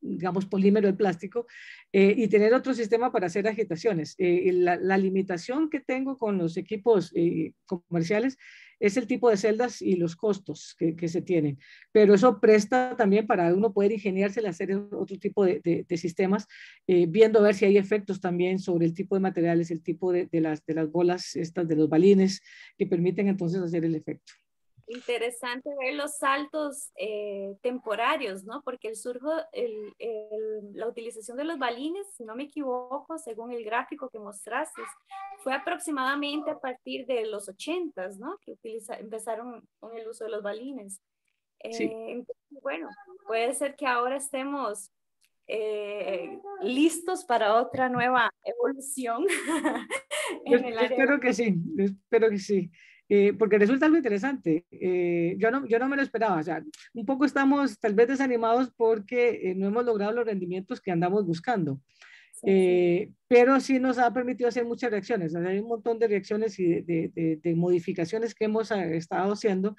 digamos, polímero el plástico, eh, y tener otro sistema para hacer agitaciones. Eh, la, limitación que tengo con los equipos eh, comerciales es el tipo de celdas y los costos que, se tienen, pero eso presta también para uno poder ingeniarse hacer otro tipo de, sistemas, viendo a ver si hay efectos también sobre el tipo de materiales, el tipo de, las, de las bolas, estas de los balines, que permiten entonces hacer el efecto interesante ver los saltos eh, temporarios, ¿no? Porque el surjo, el, la utilización de los balines, si no me equivoco, según el gráfico que mostraste, fue aproximadamente a partir de los 80, ¿no? Que empezaron con el uso de los balines. Eh, sí. bueno, puede ser que ahora estemos eh, listos para otra nueva evolución. en el área espero que sí, espero que sí. Eh, porque resulta algo interesante. Eh, yo, no, yo no me lo esperaba. O sea, un poco estamos tal vez desanimados porque eh, no hemos logrado los rendimientos que andamos buscando. pero sí nos ha permitido hacer muchas reacciones. Hay un montón de reacciones y de, modificaciones que hemos estado haciendo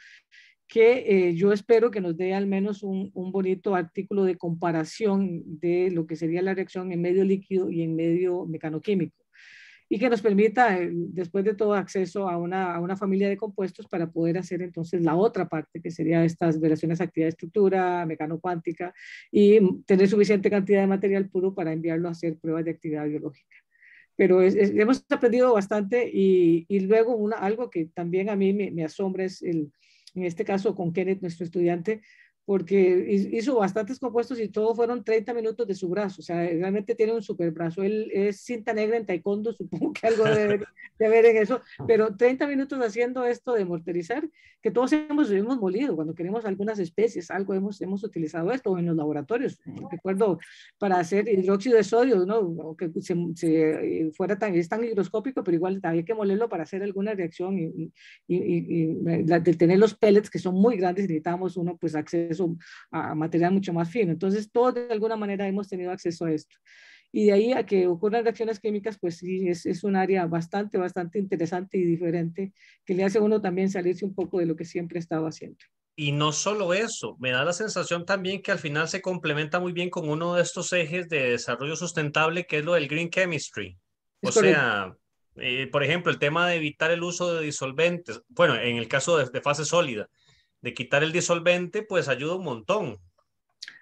que yo espero que nos dé al menos un, bonito artículo de comparación de lo que sería la reacción en medio líquido y en medio mecanoquímico y que nos permita, eh, después de todo, acceso a una, familia de compuestos para poder hacer entonces la otra parte, que sería estas relaciones actividad-estructura, mecano-cuántica, y tener suficiente cantidad de material puro para enviarlo a hacer pruebas de actividad biológica. Pero hemos aprendido bastante y, luego una, algo que también a mí me, asombra es, el, en este caso con Kenneth, nuestro estudiante, porque hizo bastantes compuestos y todo fueron 30 minutos de su brazo, o sea, realmente tiene un super brazo, él es cinta negra en taekwondo, supongo que algo de ver en eso, pero 30 minutos haciendo esto de morterizar, que todos hemos, hemos molido, cuando queremos algunas especies, algo hemos, hemos utilizado esto en los laboratorios, recuerdo, para hacer hidróxido de sodio, ¿no? que se, fuera tan, es tan higroscópico, pero igual había que molerlo para hacer alguna reacción y, y, y, tener los pellets que son muy grandes, necesitamos uno pues acceso a material mucho más fino. Entonces, todos de alguna manera hemos tenido acceso a esto. Y de ahí a que ocurran reacciones químicas, pues sí, es, un área bastante, bastante interesante y diferente que le hace a uno también salirse un poco de lo que siempre estaba haciendo. Y no solo eso, me da la sensación también que al final se complementa muy bien con uno de estos ejes de desarrollo sustentable, que es lo del green chemistry. O sea, eh, por ejemplo, el tema de evitar el uso de disolventes, bueno, en el caso de fase sólida, de quitar el disolvente, pues ayuda un montón.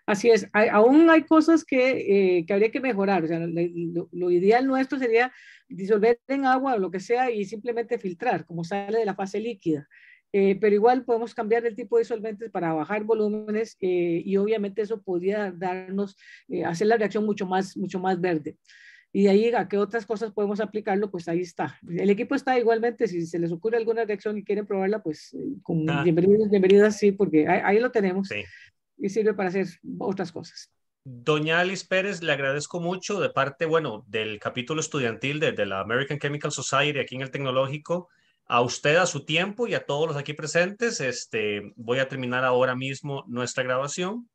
Así es, aún hay cosas eh, que, habría que mejorar, o sea, lo, ideal nuestro sería disolver en agua o lo que sea y simplemente filtrar, como sale de la fase líquida. Eh, pero igual podemos cambiar el tipo de disolventes para bajar volúmenes eh, y obviamente eso podría darnos, hacer la reacción mucho más, mucho más verde y de ahí a qué otras cosas podemos aplicarlo, pues ahí está. El equipo está igualmente, si se les ocurre alguna reacción y quieren probarla, pues eh, con ah. bienvenidos, bienvenidas, sí, porque ahí, lo tenemos sí. y sirve para hacer otras cosas. Doña Alice Pérez, le agradezco mucho de parte, bueno, del capítulo estudiantil de, la American Chemical Society aquí en el Tecnológico a usted, a su tiempo y a todos los aquí presentes. Este, voy a terminar ahora mismo nuestra grabación.